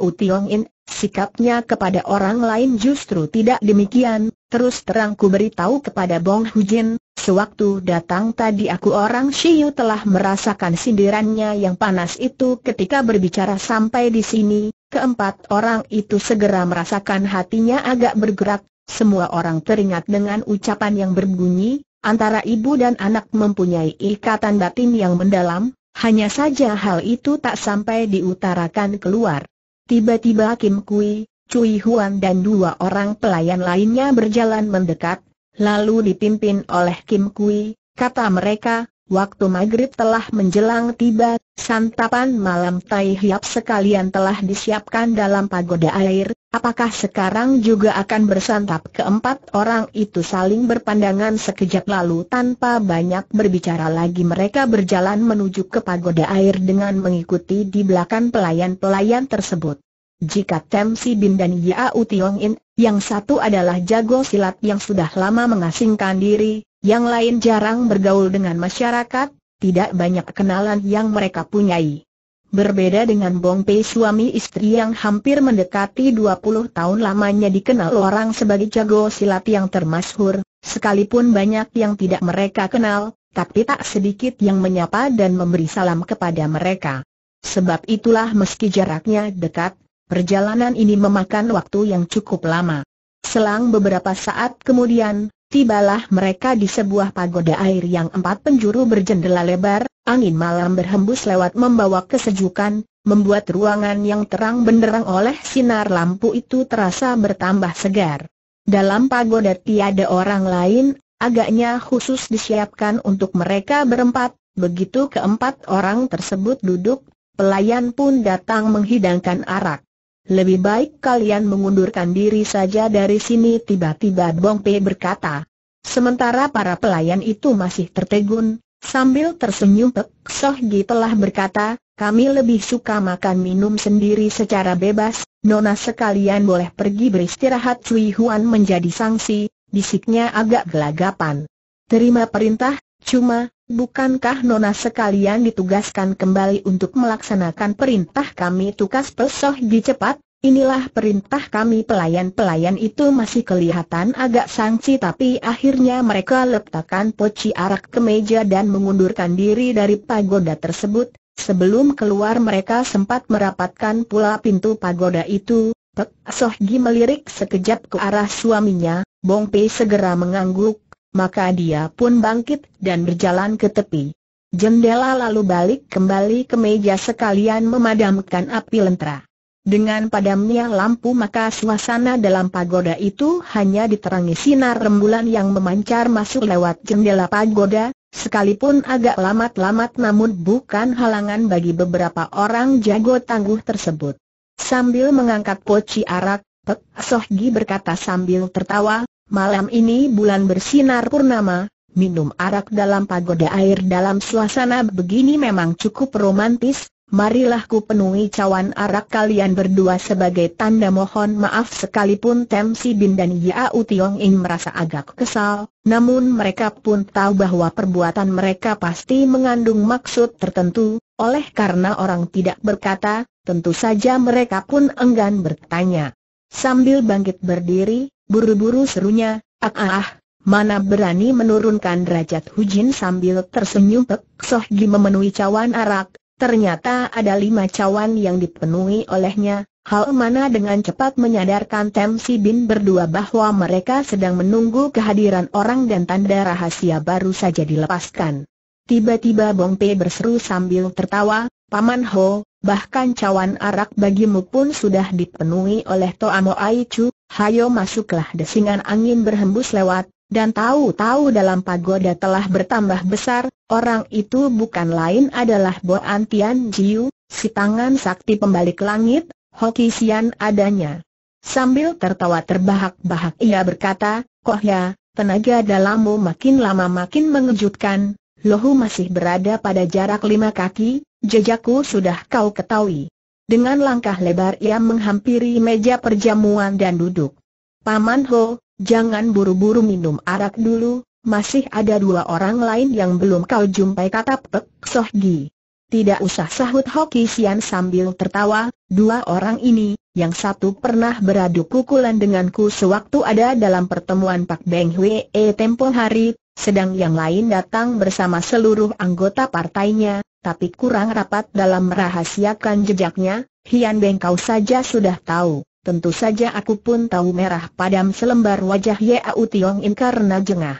[SPEAKER 1] Au Tiong In, sikapnya kepada orang lain justru tidak demikian, terus terang ku beritahu kepada Bong Hujin, sewaktu datang tadi aku orang Shiyu telah merasakan sindirannya yang panas itu ketika berbicara sampai di sini, keempat orang itu segera merasakan hatinya agak bergerak, semua orang teringat dengan ucapan yang berbunyi, antara ibu dan anak mempunyai ikatan batin yang mendalam, hanya saja hal itu tak sampai diutarakan keluar. Tiba-tiba Kim Kui, Cui Huan dan dua orang pelayan lainnya berjalan mendekat, lalu dipimpin oleh Kim Kui, kata mereka, waktu maghrib telah menjelang tiba, santapan malam Tai Hiap sekalian telah disiapkan dalam pagoda air, Apakah sekarang juga akan bersantap keempat orang itu saling berpandangan sekejap lalu tanpa banyak berbicara lagi mereka berjalan menuju ke pagoda air dengan mengikuti di belakang pelayan-pelayan tersebut. Jika Tem Si Bin dan Yao Tiong In, yang satu adalah jago silat yang sudah lama mengasingkan diri, yang lain jarang bergaul dengan masyarakat, tidak banyak kenalan yang mereka punyai. Berbeda dengan Bong Pei suami istri yang hampir mendekati 20 tahun lamanya dikenal orang sebagai jago silat yang termasyhur, sekalipun banyak yang tidak mereka kenal, tapi tak sedikit yang menyapa dan memberi salam kepada mereka. Sebab itulah meski jaraknya dekat, perjalanan ini memakan waktu yang cukup lama. Selang beberapa saat kemudian, Tibalah mereka di sebuah pagoda air yang empat penjuru berjendela lebar, angin malam berhembus lewat membawa kesejukan, membuat ruangan yang terang benderang oleh sinar lampu itu terasa bertambah segar. Dalam pagoda tiada orang lain, agaknya khusus disiapkan untuk mereka berempat, begitu keempat orang tersebut duduk, pelayan pun datang menghidangkan arak. Lebih baik kalian mengundurkan diri saja dari sini tiba-tiba Bong Pei berkata. Sementara para pelayan itu masih tertegun, sambil tersenyum Pek Soh Gi telah berkata, kami lebih suka makan minum sendiri secara bebas, nona sekalian boleh pergi beristirahat Cui Huan menjadi sanksi, bisiknya agak gelagapan. Terima perintah, cuma, Bukankah Nona sekalian ditugaskan kembali untuk melaksanakan perintah kami tugas pesoh di cepat? Inilah perintah kami pelayan-pelayan itu masih kelihatan agak sangsi tapi akhirnya mereka letakkan poci arak ke meja dan mengundurkan diri dari pagoda tersebut. Sebelum keluar mereka sempat merapatkan pula pintu pagoda itu. Pek Sohgi melirik sekejap ke arah suaminya, Bong Pei segera mengangguk, maka dia pun bangkit dan berjalan ke tepi. Jendela lalu balik kembali ke meja sekalian memadamkan api lentera. Dengan padamnya lampu maka suasana dalam pagoda itu hanya diterangi sinar rembulan yang memancar masuk lewat jendela pagoda, sekalipun agak lamat-lamat namun bukan halangan bagi beberapa orang jago tangguh tersebut. Sambil mengangkat poci arak, Pek Sohgi berkata sambil tertawa, Malam ini bulan bersinar purnama, minum arak dalam pagoda air dalam suasana begini memang cukup romantis, marilah ku penuhi cawan arak kalian berdua sebagai tanda mohon maaf sekalipun Tem Si Bin dan Yau Tiong In merasa agak kesal, namun mereka pun tahu bahwa perbuatan mereka pasti mengandung maksud tertentu, oleh karena orang tidak berkata, tentu saja mereka pun enggan bertanya. Sambil bangkit berdiri, Buru-buru serunya, ah, ah ah mana berani menurunkan derajat Hujin sambil tersenyum Pek Sohgi memenuhi cawan arak, ternyata ada lima cawan yang dipenuhi olehnya, hal mana dengan cepat menyadarkan Tem Si Bin berdua bahwa mereka sedang menunggu kehadiran orang dan tanda rahasia baru saja dilepaskan. Tiba-tiba Bong Pei berseru sambil tertawa, Paman Ho, bahkan cawan arak bagimu pun sudah dipenuhi oleh Toamo Aichu, Hayo masuklah desingan angin berhembus lewat, dan tahu-tahu dalam pagoda telah bertambah besar, orang itu bukan lain adalah Bo Antian Jiu, si tangan sakti pembalik langit, Hoki Sian adanya. Sambil tertawa terbahak-bahak ia berkata, Koh ya, tenaga dalammu makin lama makin mengejutkan, lohu masih berada pada jarak lima kaki, jejakku sudah kau ketahui. Dengan langkah lebar ia menghampiri meja perjamuan dan duduk. Paman Ho, jangan buru-buru minum arak dulu, masih ada dua orang lain yang belum kau jumpai kata Pek Soh Gi. Tidak usah sahut Hoki Sian sambil tertawa, dua orang ini, yang satu pernah beradu kukulan denganku sewaktu ada dalam pertemuan Pak Beng Hwee tempo hari, sedang yang lain datang bersama seluruh anggota partainya, tapi kurang rapat dalam merahasiakan jejaknya, Hian Beng kau saja sudah tahu. Tentu saja aku pun tahu merah padam selembar wajah Ye Tiong In karena jengah.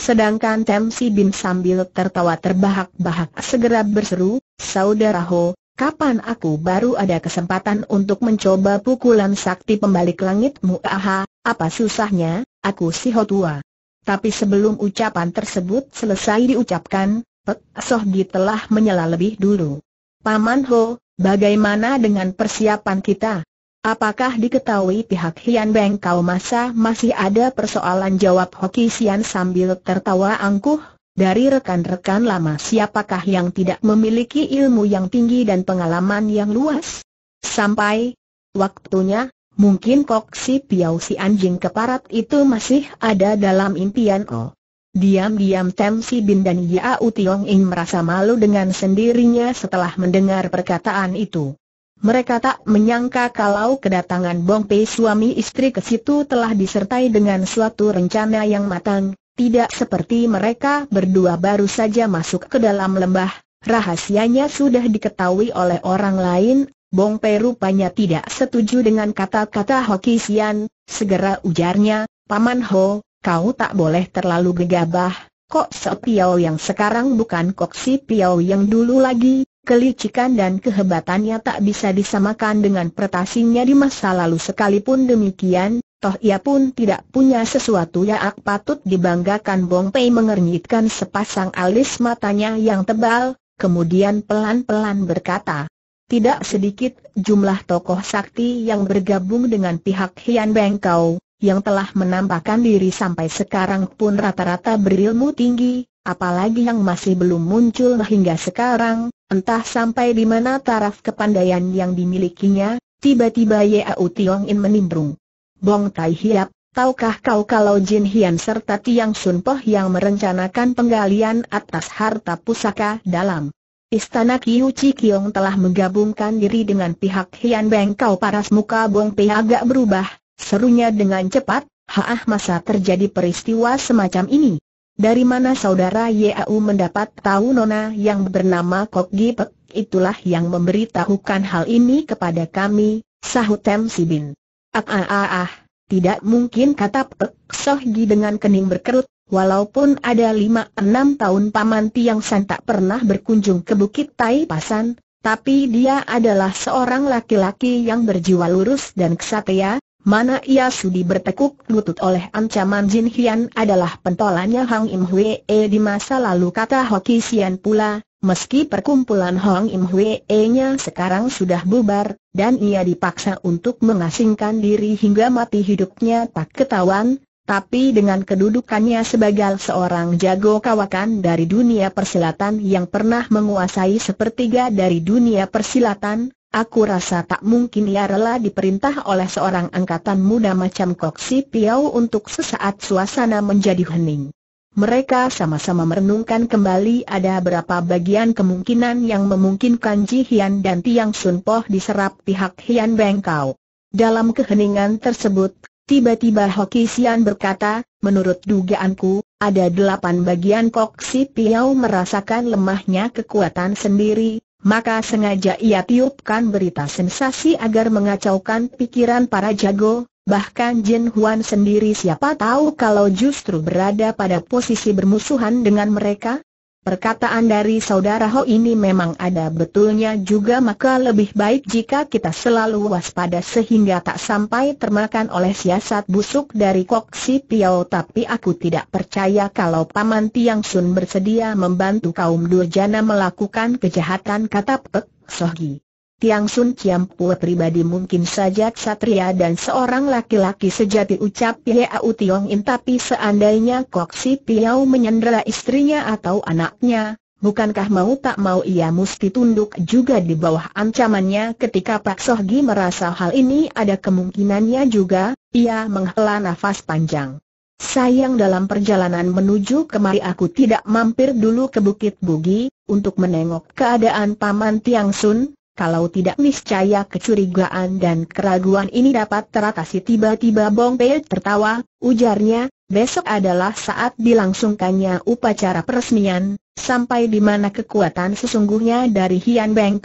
[SPEAKER 1] Sedangkan Tem Si Bin sambil tertawa terbahak-bahak segera berseru, Saudara Ho, kapan aku baru ada kesempatan untuk mencoba pukulan sakti pembalik langitmu aha, apa susahnya, aku si Ho tua. Tapi sebelum ucapan tersebut selesai diucapkan, Pek Sohdi telah menyela lebih dulu. Paman Ho, bagaimana dengan persiapan kita? Apakah diketahui pihak Hian Beng kau masa masih ada persoalan jawab Hoki Sian sambil tertawa angkuh? Dari rekan-rekan lama siapakah yang tidak memiliki ilmu yang tinggi dan pengalaman yang luas? Sampai waktunya, mungkin kok si piau si anjing keparat itu masih ada dalam impian oh. Diam-diam Temsi Bin dan Yao Tiong Ing merasa malu dengan sendirinya setelah mendengar perkataan itu. Mereka tak menyangka kalau kedatangan Bong Pei suami istri ke situ telah disertai dengan suatu rencana yang matang, tidak seperti mereka berdua baru saja masuk ke dalam lembah, rahasianya sudah diketahui oleh orang lain, Bong Pei rupanya tidak setuju dengan kata-kata Hoki Sian, segera ujarnya, Paman Ho, kau tak boleh terlalu gegabah, Kok sepiau yang sekarang bukan Kok Si Piao yang dulu lagi, kelicikan dan kehebatannya tak bisa disamakan dengan prestasinya di masa lalu sekalipun demikian, toh ia pun tidak punya sesuatu yang patut dibanggakan Bong Pei mengernyitkan sepasang alis matanya yang tebal, kemudian pelan-pelan berkata. Tidak sedikit jumlah tokoh sakti yang bergabung dengan pihak Hian Bengkau, yang telah menampakkan diri sampai sekarang pun rata-rata berilmu tinggi, apalagi yang masih belum muncul hingga sekarang, entah sampai di mana taraf kepandaian yang dimilikinya, tiba-tiba Yau Tiong In menimbrung. Bong Tai Hiap, tahukah kau kalau Jin Hian serta Tiang Sun Poh yang merencanakan penggalian atas harta pusaka dalam Istana Kiu Chi Kiong telah menggabungkan diri dengan pihak Hian Beng Kau paras muka Bong Pei agak berubah, Serunya dengan cepat, haah masa terjadi peristiwa semacam ini. Dari mana saudara Yau mendapat tahu nona yang bernama Kok Gipek, itulah yang memberitahukan hal ini kepada kami, sahut Tem Sibin. Ah ah ah ah, tidak mungkin kata Pek Sohgi dengan kening berkerut, walaupun ada lima enam tahun Paman Tiang San tak pernah berkunjung ke Bukit Tai Pasan, tapi dia adalah seorang laki-laki yang berjiwa lurus dan kesatria, Mana ia sudi bertekuk lutut oleh ancaman Jin Hian adalah pentolannya Hang Im Hwee di masa lalu kata Hoki Sian pula, meski perkumpulan Hang Im Hwee-nya sekarang sudah bubar, dan ia dipaksa untuk mengasingkan diri hingga mati hidupnya tak ketahuan, tapi dengan kedudukannya sebagai seorang jago kawakan dari dunia persilatan yang pernah menguasai sepertiga dari dunia persilatan, Aku rasa tak mungkin ia rela diperintah oleh seorang angkatan muda macam Koksi Piau untuk sesaat suasana menjadi hening. Mereka sama-sama merenungkan kembali ada berapa bagian kemungkinan yang memungkinkan Ji Hian dan Tiang Sun Poh diserap pihak Hian Bengkau. Dalam keheningan tersebut, tiba-tiba Hoki Sian berkata, menurut dugaanku, ada delapan bagian Koksi Piau merasakan lemahnya kekuatan sendiri, maka sengaja ia tiupkan berita sensasi agar mengacaukan pikiran para jago, bahkan Jin Huan sendiri siapa tahu kalau justru berada pada posisi bermusuhan dengan mereka, Perkataan dari saudara Ho ini memang ada betulnya juga maka lebih baik jika kita selalu waspada sehingga tak sampai termakan oleh siasat busuk dari Kok Si Piao tapi aku tidak percaya kalau Paman Tiang Sun bersedia membantu kaum Durjana melakukan kejahatan kata Pek Sohgi. Tiang Sun Ciam Pue pribadi mungkin saja ksatria dan seorang laki-laki sejati ucap Piau Tiong In tapi seandainya Kok Si Piau menyandera istrinya atau anaknya, bukankah mau tak mau ia mesti tunduk juga di bawah ancamannya ketika Pak Sohgi merasa hal ini ada kemungkinannya juga, ia menghela nafas panjang. Sayang dalam perjalanan menuju kemari aku tidak mampir dulu ke Bukit Bugi, untuk menengok keadaan Paman Tiang Sun, kalau tidak niscaya kecurigaan dan keraguan ini dapat teratasi tiba-tiba Bong Pei tertawa, ujarnya, besok adalah saat dilangsungkannya upacara peresmian, sampai di mana kekuatan sesungguhnya dari Hian Beng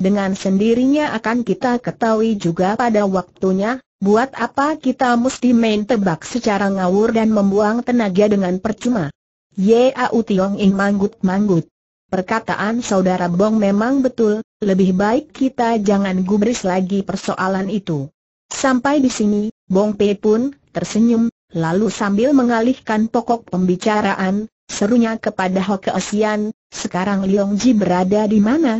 [SPEAKER 1] dengan sendirinya akan kita ketahui juga pada waktunya, buat apa kita mesti main tebak secara ngawur dan membuang tenaga dengan percuma. Yau Tiong ing manggut-manggut. Perkataan saudara Bong memang betul, lebih baik kita jangan gubris lagi persoalan itu. Sampai di sini, Bong Pei pun tersenyum, lalu sambil mengalihkan pokok pembicaraan, serunya kepada Ho Keesian, sekarang Liong Ji berada di mana?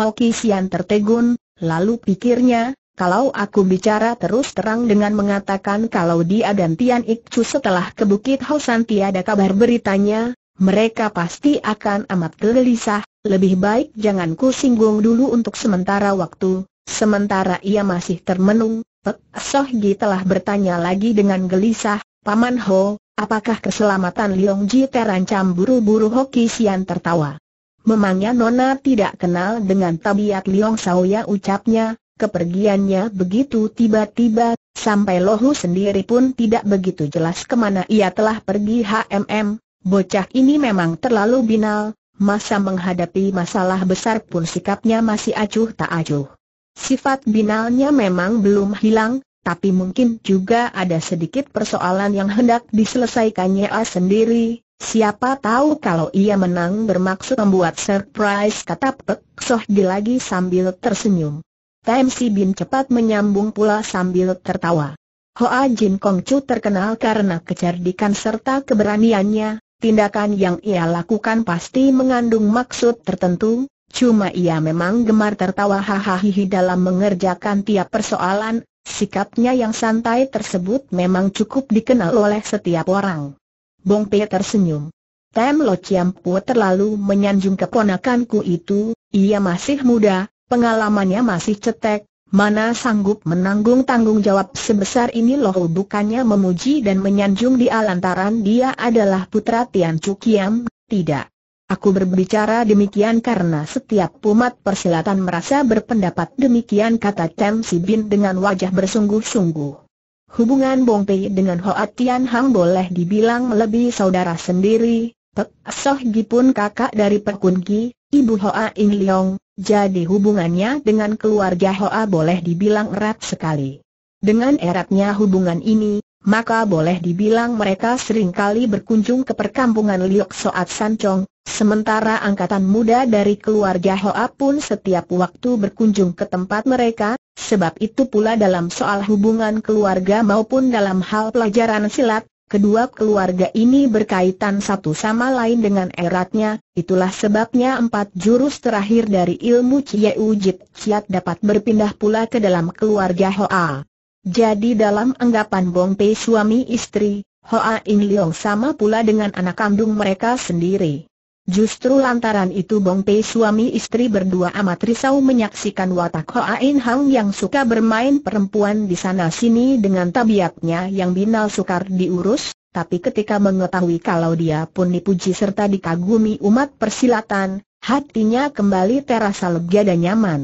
[SPEAKER 1] Ho Keesian tertegun, lalu pikirnya, kalau aku bicara terus terang dengan mengatakan kalau dia dan Tian Chu setelah ke Bukit Hosan tiada kabar beritanya, mereka pasti akan amat gelisah, lebih baik jangan ku singgung dulu untuk sementara waktu, sementara ia masih termenung, Pek Soh telah bertanya lagi dengan gelisah, Paman Ho, apakah keselamatan Liong Ji terancam buru-buru Hoki Sian tertawa? Memangnya Nona tidak kenal dengan tabiat Liong Saoya ucapnya, kepergiannya begitu tiba-tiba, sampai Lohu sendiri pun tidak begitu jelas kemana ia telah pergi HMM, bocah ini memang terlalu binal, masa menghadapi masalah besar pun sikapnya masih acuh tak acuh. Sifat binalnya memang belum hilang, tapi mungkin juga ada sedikit persoalan yang hendak diselesaikannya A sendiri. Siapa tahu kalau ia menang bermaksud membuat surprise kata Pek Soh lagi sambil tersenyum. Time Si Bin cepat menyambung pula sambil tertawa. Hoa Jin Kong Chu terkenal karena kecerdikan serta keberaniannya, Tindakan yang ia lakukan pasti mengandung maksud tertentu, cuma ia memang gemar tertawa hahaha dalam mengerjakan tiap persoalan, sikapnya yang santai tersebut memang cukup dikenal oleh setiap orang. Bong Pei tersenyum. Tem Lo Chiam Pu terlalu menyanjung keponakanku itu, ia masih muda, pengalamannya masih cetek, Mana sanggup menanggung tanggung jawab sebesar ini loh bukannya memuji dan menyanjung di alantaran dia adalah putra Tian Cukiam, tidak. Aku berbicara demikian karena setiap umat persilatan merasa berpendapat demikian kata Tem Si Bin dengan wajah bersungguh-sungguh. Hubungan Bong Pei dengan Hoa Tian Hang boleh dibilang lebih saudara sendiri, Pek Soh Gi pun kakak dari Pekun ibu Hoa In Leong, jadi hubungannya dengan keluarga Hoa boleh dibilang erat sekali. Dengan eratnya hubungan ini, maka boleh dibilang mereka sering kali berkunjung ke perkampungan Liok Soat Sancong, sementara angkatan muda dari keluarga Hoa pun setiap waktu berkunjung ke tempat mereka, sebab itu pula dalam soal hubungan keluarga maupun dalam hal pelajaran silat, Kedua keluarga ini berkaitan satu sama lain dengan eratnya, itulah sebabnya empat jurus terakhir dari ilmu Cieu Jit Siat dapat berpindah pula ke dalam keluarga Hoa. Jadi dalam anggapan Bong Pei suami istri, Hoa In Leong sama pula dengan anak kandung mereka sendiri. Justru lantaran itu Bong Pei suami istri berdua amat risau menyaksikan watak Hoa In Hang yang suka bermain perempuan di sana-sini dengan tabiatnya yang binal sukar diurus, tapi ketika mengetahui kalau dia pun dipuji serta dikagumi umat persilatan, hatinya kembali terasa lega dan nyaman.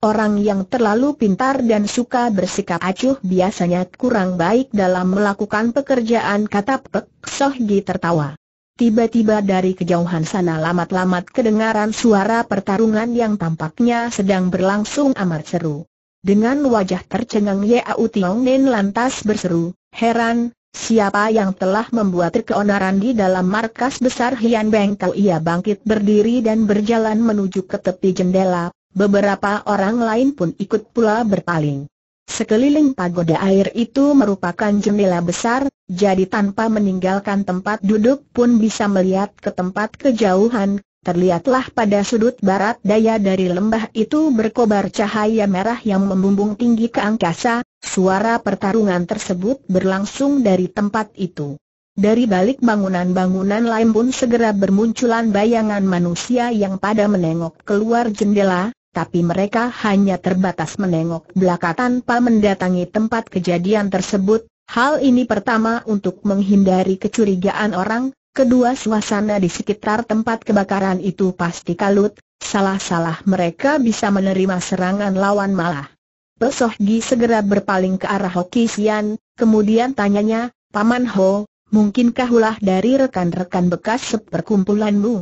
[SPEAKER 1] Orang yang terlalu pintar dan suka bersikap acuh biasanya kurang baik dalam melakukan pekerjaan kata Pek Soh Gi tertawa. Tiba-tiba dari kejauhan sana lamat-lamat kedengaran suara pertarungan yang tampaknya sedang berlangsung amat seru. Dengan wajah tercengang Ye Tiong Nen lantas berseru, heran, siapa yang telah membuat keonaran di dalam markas besar Hian Beng Kau ia bangkit berdiri dan berjalan menuju ke tepi jendela, beberapa orang lain pun ikut pula berpaling. Sekeliling pagoda air itu merupakan jendela besar, jadi tanpa meninggalkan tempat duduk pun bisa melihat ke tempat kejauhan, Terlihatlah pada sudut barat daya dari lembah itu berkobar cahaya merah yang membumbung tinggi ke angkasa, suara pertarungan tersebut berlangsung dari tempat itu. Dari balik bangunan-bangunan lain pun segera bermunculan bayangan manusia yang pada menengok keluar jendela, tapi mereka hanya terbatas menengok belakang tanpa mendatangi tempat kejadian tersebut. Hal ini pertama untuk menghindari kecurigaan orang, kedua suasana di sekitar tempat kebakaran itu pasti kalut, salah-salah mereka bisa menerima serangan lawan malah. Pesoh Gi segera berpaling ke arah Hoki Sian, kemudian tanyanya, Paman Ho, mungkinkah ulah dari rekan-rekan bekas seperkumpulanmu?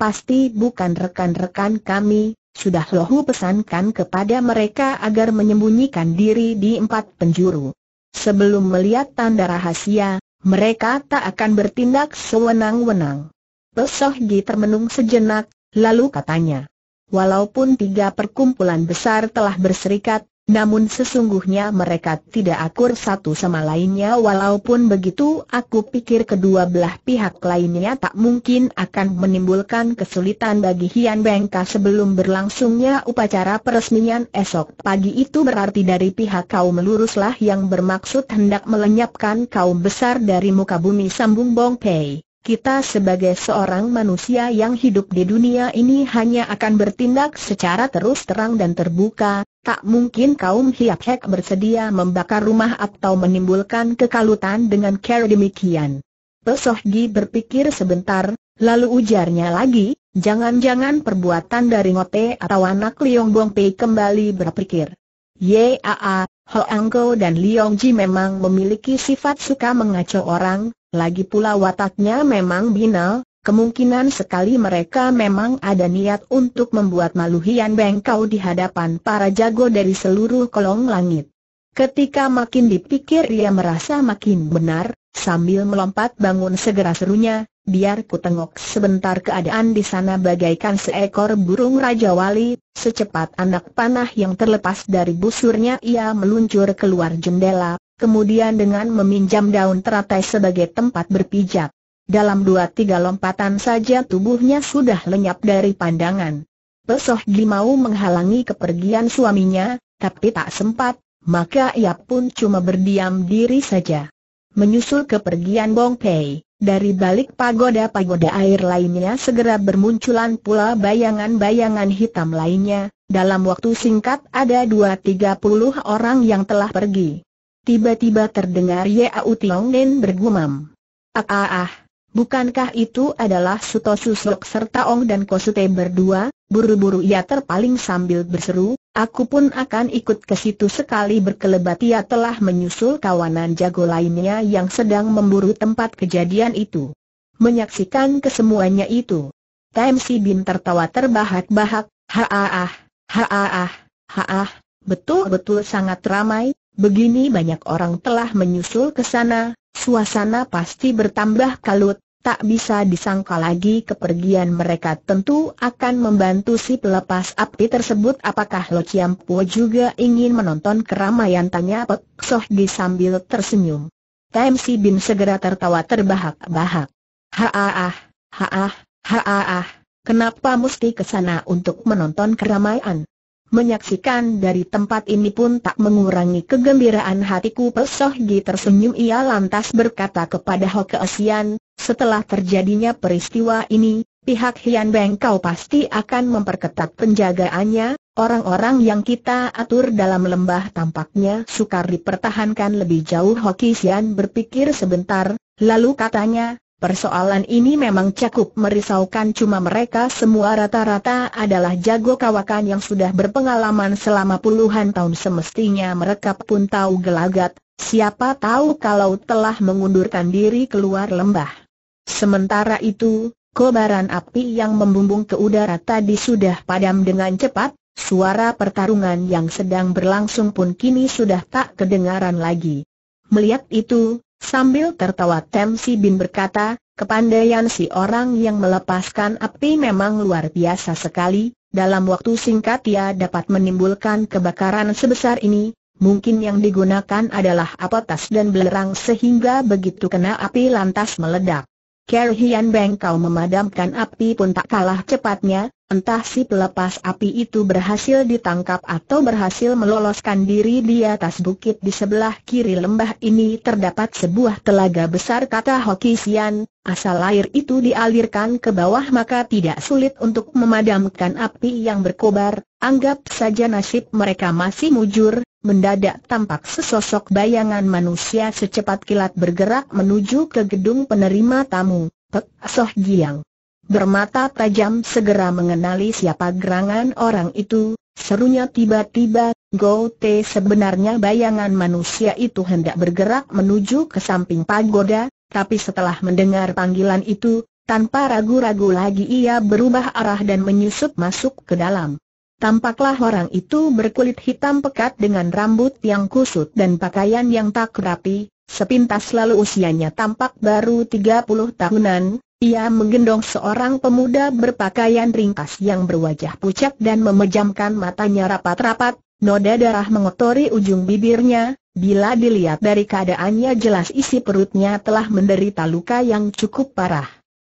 [SPEAKER 1] Pasti bukan rekan-rekan kami, sudah Lohu pesankan kepada mereka agar menyembunyikan diri di empat penjuru. Sebelum melihat tanda rahasia, mereka tak akan bertindak sewenang-wenang. Pesoh Gi termenung sejenak, lalu katanya. Walaupun tiga perkumpulan besar telah berserikat, namun sesungguhnya mereka tidak akur satu sama lainnya walaupun begitu aku pikir kedua belah pihak lainnya tak mungkin akan menimbulkan kesulitan bagi Hian Bengka sebelum berlangsungnya upacara peresmian esok pagi itu berarti dari pihak kaum luruslah yang bermaksud hendak melenyapkan kaum besar dari muka bumi sambung Bong Pei. Kita sebagai seorang manusia yang hidup di dunia ini hanya akan bertindak secara terus terang dan terbuka, Tak mungkin kaum Hiap Hek bersedia membakar rumah atau menimbulkan kekalutan dengan cara demikian. Pesoh Gi berpikir sebentar, lalu ujarnya lagi, jangan-jangan perbuatan dari Ngote atau anak Liong Bong Pei kembali berpikir. Yaa, Ho Angko dan Liong Ji memang memiliki sifat suka mengacau orang, lagi pula wataknya memang binal, Kemungkinan sekali mereka memang ada niat untuk membuat malu Hian Beng di hadapan para jago dari seluruh kolong langit. Ketika makin dipikir ia merasa makin benar, sambil melompat bangun segera serunya, biar ku tengok sebentar keadaan di sana bagaikan seekor burung Raja Wali, secepat anak panah yang terlepas dari busurnya ia meluncur keluar jendela, kemudian dengan meminjam daun teratai sebagai tempat berpijak. Dalam dua-tiga lompatan saja tubuhnya sudah lenyap dari pandangan. Pesoh Gi menghalangi kepergian suaminya, tapi tak sempat, maka ia pun cuma berdiam diri saja. Menyusul kepergian Bong Pei, dari balik pagoda-pagoda air lainnya segera bermunculan pula bayangan-bayangan hitam lainnya, dalam waktu singkat ada dua tiga puluh orang yang telah pergi. Tiba-tiba terdengar Yau Tiong Nen bergumam. Ah ah ah, Bukankah itu adalah Suto Susok serta Ong dan Kosute berdua? Buru-buru ia terpaling sambil berseru, aku pun akan ikut ke situ sekali berkelebat ia telah menyusul kawanan jago lainnya yang sedang memburu tempat kejadian itu. Menyaksikan kesemuanya itu. TMC Bin tertawa terbahak-bahak, haaah, haaah, haaah, betul-betul sangat ramai, begini banyak orang telah menyusul ke sana, Suasana pasti bertambah kalut, tak bisa disangka lagi kepergian mereka tentu akan membantu si pelepas api tersebut apakah Lo Chiam Po juga ingin menonton keramaian tanya Pek Soh Gi sambil tersenyum. TMC Si Bin segera tertawa terbahak-bahak. Haaah, haaah, haaah, kenapa mesti ke sana untuk menonton keramaian? Menyaksikan dari tempat ini pun tak mengurangi kegembiraan hatiku Pesoh Gi tersenyum ia lantas berkata kepada Hoke Asian, setelah terjadinya peristiwa ini, pihak Hian Beng Kau pasti akan memperketat penjagaannya, orang-orang yang kita atur dalam lembah tampaknya sukar dipertahankan lebih jauh Hoki berpikir sebentar, lalu katanya, Persoalan ini memang cakup merisaukan cuma mereka semua rata-rata adalah jago kawakan yang sudah berpengalaman selama puluhan tahun semestinya mereka pun tahu gelagat, siapa tahu kalau telah mengundurkan diri keluar lembah. Sementara itu, kobaran api yang membumbung ke udara tadi sudah padam dengan cepat, suara pertarungan yang sedang berlangsung pun kini sudah tak kedengaran lagi. Melihat itu, sambil tertawa Temsi Bin berkata, kepandaian si orang yang melepaskan api memang luar biasa sekali, dalam waktu singkat ia dapat menimbulkan kebakaran sebesar ini, mungkin yang digunakan adalah apotas dan belerang sehingga begitu kena api lantas meledak. Kerhian Bengkau memadamkan api pun tak kalah cepatnya, Entah si pelepas api itu berhasil ditangkap atau berhasil meloloskan diri di atas bukit di sebelah kiri lembah ini terdapat sebuah telaga besar kata Hoki Sian, asal air itu dialirkan ke bawah maka tidak sulit untuk memadamkan api yang berkobar, anggap saja nasib mereka masih mujur, mendadak tampak sesosok bayangan manusia secepat kilat bergerak menuju ke gedung penerima tamu, Pek Soh Giang bermata tajam segera mengenali siapa gerangan orang itu, serunya tiba-tiba, Go Te sebenarnya bayangan manusia itu hendak bergerak menuju ke samping pagoda, tapi setelah mendengar panggilan itu, tanpa ragu-ragu lagi ia berubah arah dan menyusup masuk ke dalam. Tampaklah orang itu berkulit hitam pekat dengan rambut yang kusut dan pakaian yang tak rapi, sepintas lalu usianya tampak baru 30 tahunan, ia menggendong seorang pemuda berpakaian ringkas yang berwajah pucat dan memejamkan matanya rapat-rapat, noda darah mengotori ujung bibirnya, bila dilihat dari keadaannya jelas isi perutnya telah menderita luka yang cukup parah.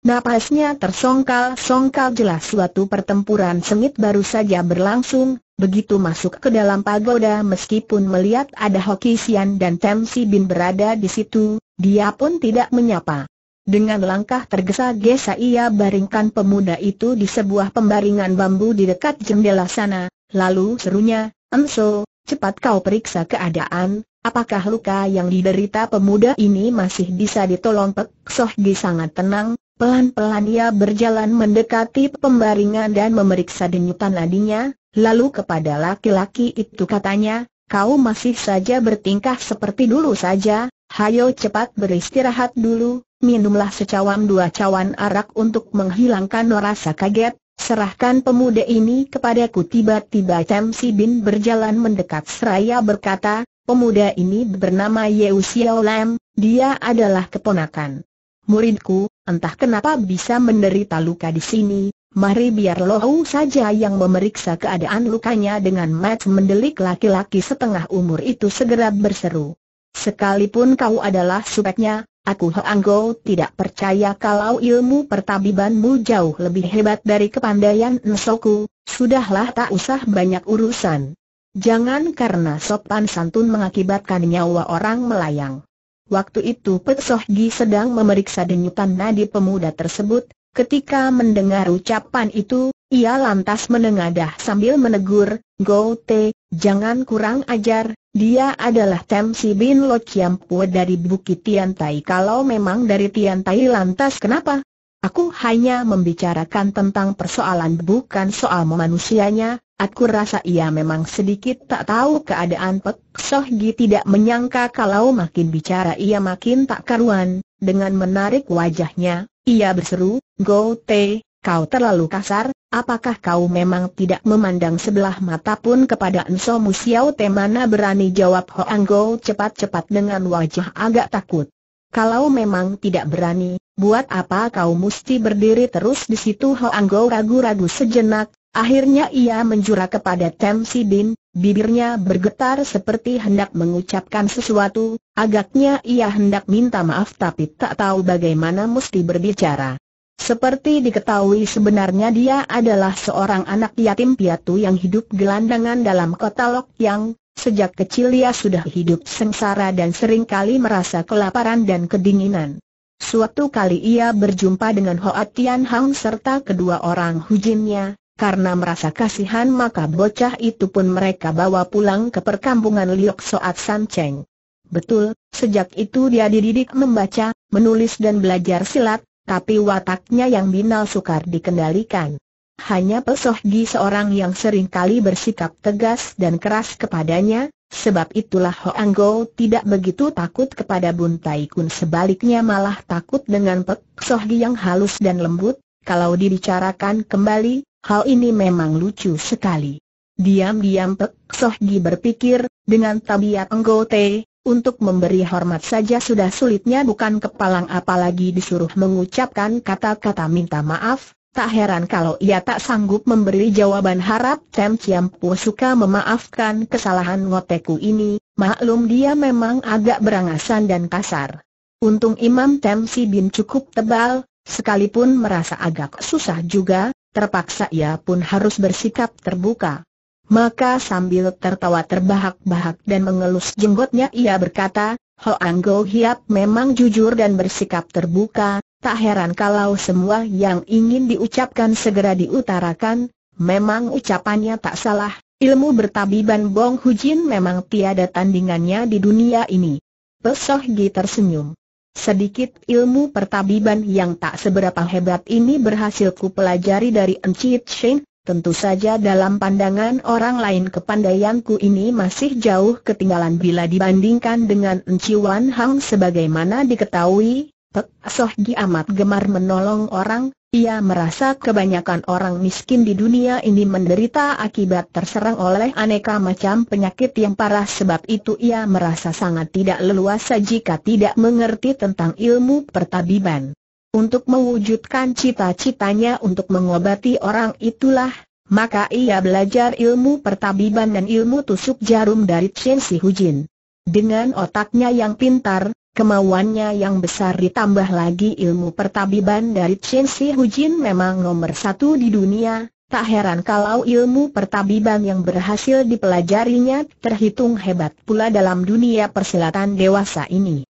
[SPEAKER 1] Napasnya tersongkal-songkal jelas suatu pertempuran sengit baru saja berlangsung, begitu masuk ke dalam pagoda meskipun melihat ada Hoki Sian dan Tem Si Bin berada di situ, dia pun tidak menyapa. Dengan langkah tergesa-gesa ia baringkan pemuda itu di sebuah pembaringan bambu di dekat jendela sana, lalu serunya, Enso, cepat kau periksa keadaan, apakah luka yang diderita pemuda ini masih bisa ditolong Pek Soh sangat tenang, pelan-pelan ia berjalan mendekati pembaringan dan memeriksa denyutan nadinya, lalu kepada laki-laki itu katanya, kau masih saja bertingkah seperti dulu saja, hayo cepat beristirahat dulu, minumlah secawan dua cawan arak untuk menghilangkan rasa kaget, serahkan pemuda ini kepadaku tiba-tiba Temsi Bin berjalan mendekat seraya berkata, pemuda ini bernama Yeu Xiao Lam, dia adalah keponakan. Muridku, entah kenapa bisa menderita luka di sini, Mari biar Lohu saja yang memeriksa keadaan lukanya dengan mat mendelik laki-laki setengah umur itu segera berseru. Sekalipun kau adalah supeknya, Aku Hoanggo tidak percaya kalau ilmu pertabibanmu jauh lebih hebat dari kepandaian Nsoku, sudahlah tak usah banyak urusan. Jangan karena sopan santun mengakibatkan nyawa orang melayang. Waktu itu Pek Sohgi sedang memeriksa denyutan nadi pemuda tersebut, ketika mendengar ucapan itu, ia lantas menengadah sambil menegur, Go Te, jangan kurang ajar, dia adalah Temsi bin Lo Chiam Pue dari Bukit Tian Tai. Kalau memang dari Tian Tai lantas kenapa? Aku hanya membicarakan tentang persoalan bukan soal manusianya, aku rasa ia memang sedikit tak tahu keadaan Pek Soh tidak menyangka kalau makin bicara ia makin tak karuan, dengan menarik wajahnya, ia berseru, Go Te, kau terlalu kasar, Apakah kau memang tidak memandang sebelah mata pun kepada Enso Musiao Temana berani jawab Hoang Go cepat-cepat dengan wajah agak takut. Kalau memang tidak berani, buat apa kau mesti berdiri terus di situ Hoang Go ragu-ragu sejenak, akhirnya ia menjura kepada Tem Bin, bibirnya bergetar seperti hendak mengucapkan sesuatu, agaknya ia hendak minta maaf tapi tak tahu bagaimana mesti berbicara. Seperti diketahui sebenarnya dia adalah seorang anak yatim piatu yang hidup gelandangan dalam kota Lok Yang. Sejak kecil ia sudah hidup sengsara dan seringkali merasa kelaparan dan kedinginan. Suatu kali ia berjumpa dengan Hoa Tian Hang serta kedua orang hujinnya, karena merasa kasihan maka bocah itu pun mereka bawa pulang ke perkampungan Liok Soat San Cheng. Betul, sejak itu dia dididik membaca, menulis dan belajar silat, tapi wataknya yang binal sukar dikendalikan. Hanya Pesohgi seorang yang sering kali bersikap tegas dan keras kepadanya, sebab itulah Hoang Go tidak begitu takut kepada Bun Tai Kun sebaliknya malah takut dengan Pesohgi yang halus dan lembut, kalau dibicarakan kembali, hal ini memang lucu sekali. Diam-diam Pek Soh berpikir, dengan tabiat Ngo Te, untuk memberi hormat saja sudah sulitnya bukan kepalang apalagi disuruh mengucapkan kata-kata minta maaf, tak heran kalau ia tak sanggup memberi jawaban harap Tem Chiam suka memaafkan kesalahan ngoteku ini, maklum dia memang agak berangasan dan kasar. Untung Imam Tem Si Bin cukup tebal, sekalipun merasa agak susah juga, terpaksa ia pun harus bersikap terbuka. Maka sambil tertawa terbahak-bahak dan mengelus jenggotnya ia berkata, Hoang Go Hiap memang jujur dan bersikap terbuka, tak heran kalau semua yang ingin diucapkan segera diutarakan, memang ucapannya tak salah, ilmu bertabiban Bong Hujin memang tiada tandingannya di dunia ini. Pesoh Gi tersenyum. Sedikit ilmu pertabiban yang tak seberapa hebat ini berhasil kupelajari dari Encik Shen, Tentu saja dalam pandangan orang lain kepandaianku ini masih jauh ketinggalan bila dibandingkan dengan Enci Wan Hang sebagaimana diketahui, Pek Soh Gi amat gemar menolong orang, ia merasa kebanyakan orang miskin di dunia ini menderita akibat terserang oleh aneka macam penyakit yang parah sebab itu ia merasa sangat tidak leluasa jika tidak mengerti tentang ilmu pertabiban. Untuk mewujudkan cita-citanya untuk mengobati orang itulah, maka ia belajar ilmu pertabiban dan ilmu tusuk jarum dari Chen Si Hujin. Dengan otaknya yang pintar, kemauannya yang besar ditambah lagi ilmu pertabiban dari Chen Si Hujin memang nomor satu di dunia, Tak heran kalau ilmu pertabiban yang berhasil dipelajarinya terhitung hebat pula dalam dunia persilatan dewasa ini.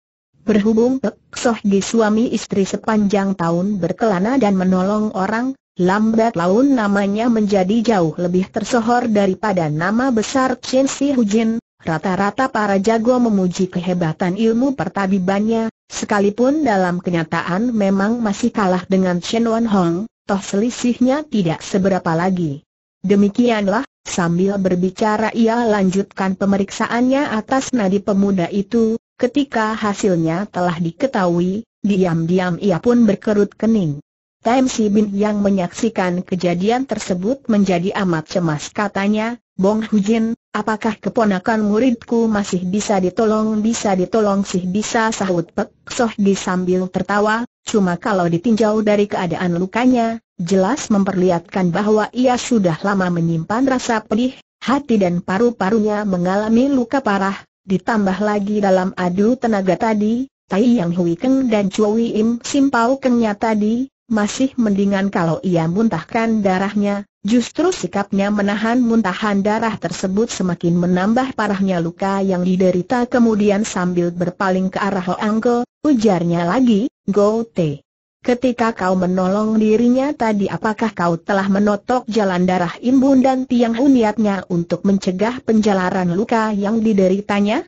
[SPEAKER 1] Berhubung Pek di suami istri sepanjang tahun berkelana dan menolong orang, lambat laun namanya menjadi jauh lebih tersohor daripada nama besar Chen Si Hujin. Rata-rata para jago memuji kehebatan ilmu pertabibannya, sekalipun dalam kenyataan memang masih kalah dengan Chen Wan Hong, toh selisihnya tidak seberapa lagi. Demikianlah, sambil berbicara ia lanjutkan pemeriksaannya atas nadi pemuda itu, Ketika hasilnya telah diketahui, diam-diam ia pun berkerut kening. Tam Si Bin yang menyaksikan kejadian tersebut menjadi amat cemas katanya, Bong Hujin, apakah keponakan muridku masih bisa ditolong bisa ditolong sih bisa sahut Pek Soh sambil tertawa, cuma kalau ditinjau dari keadaan lukanya, jelas memperlihatkan bahwa ia sudah lama menyimpan rasa pedih, hati dan paru-parunya mengalami luka parah, Ditambah lagi dalam adu tenaga tadi, Tai Yang Hui Keng dan Chui Im Sim Pau Kengnya tadi, masih mendingan kalau ia muntahkan darahnya, justru sikapnya menahan muntahan darah tersebut semakin menambah parahnya luka yang diderita kemudian sambil berpaling ke arah Ho Angko, ujarnya lagi, Go Te. Ketika kau menolong dirinya tadi apakah kau telah menotok jalan darah Imbun dan Tiang uniatnya untuk mencegah penjalaran luka yang dideritanya?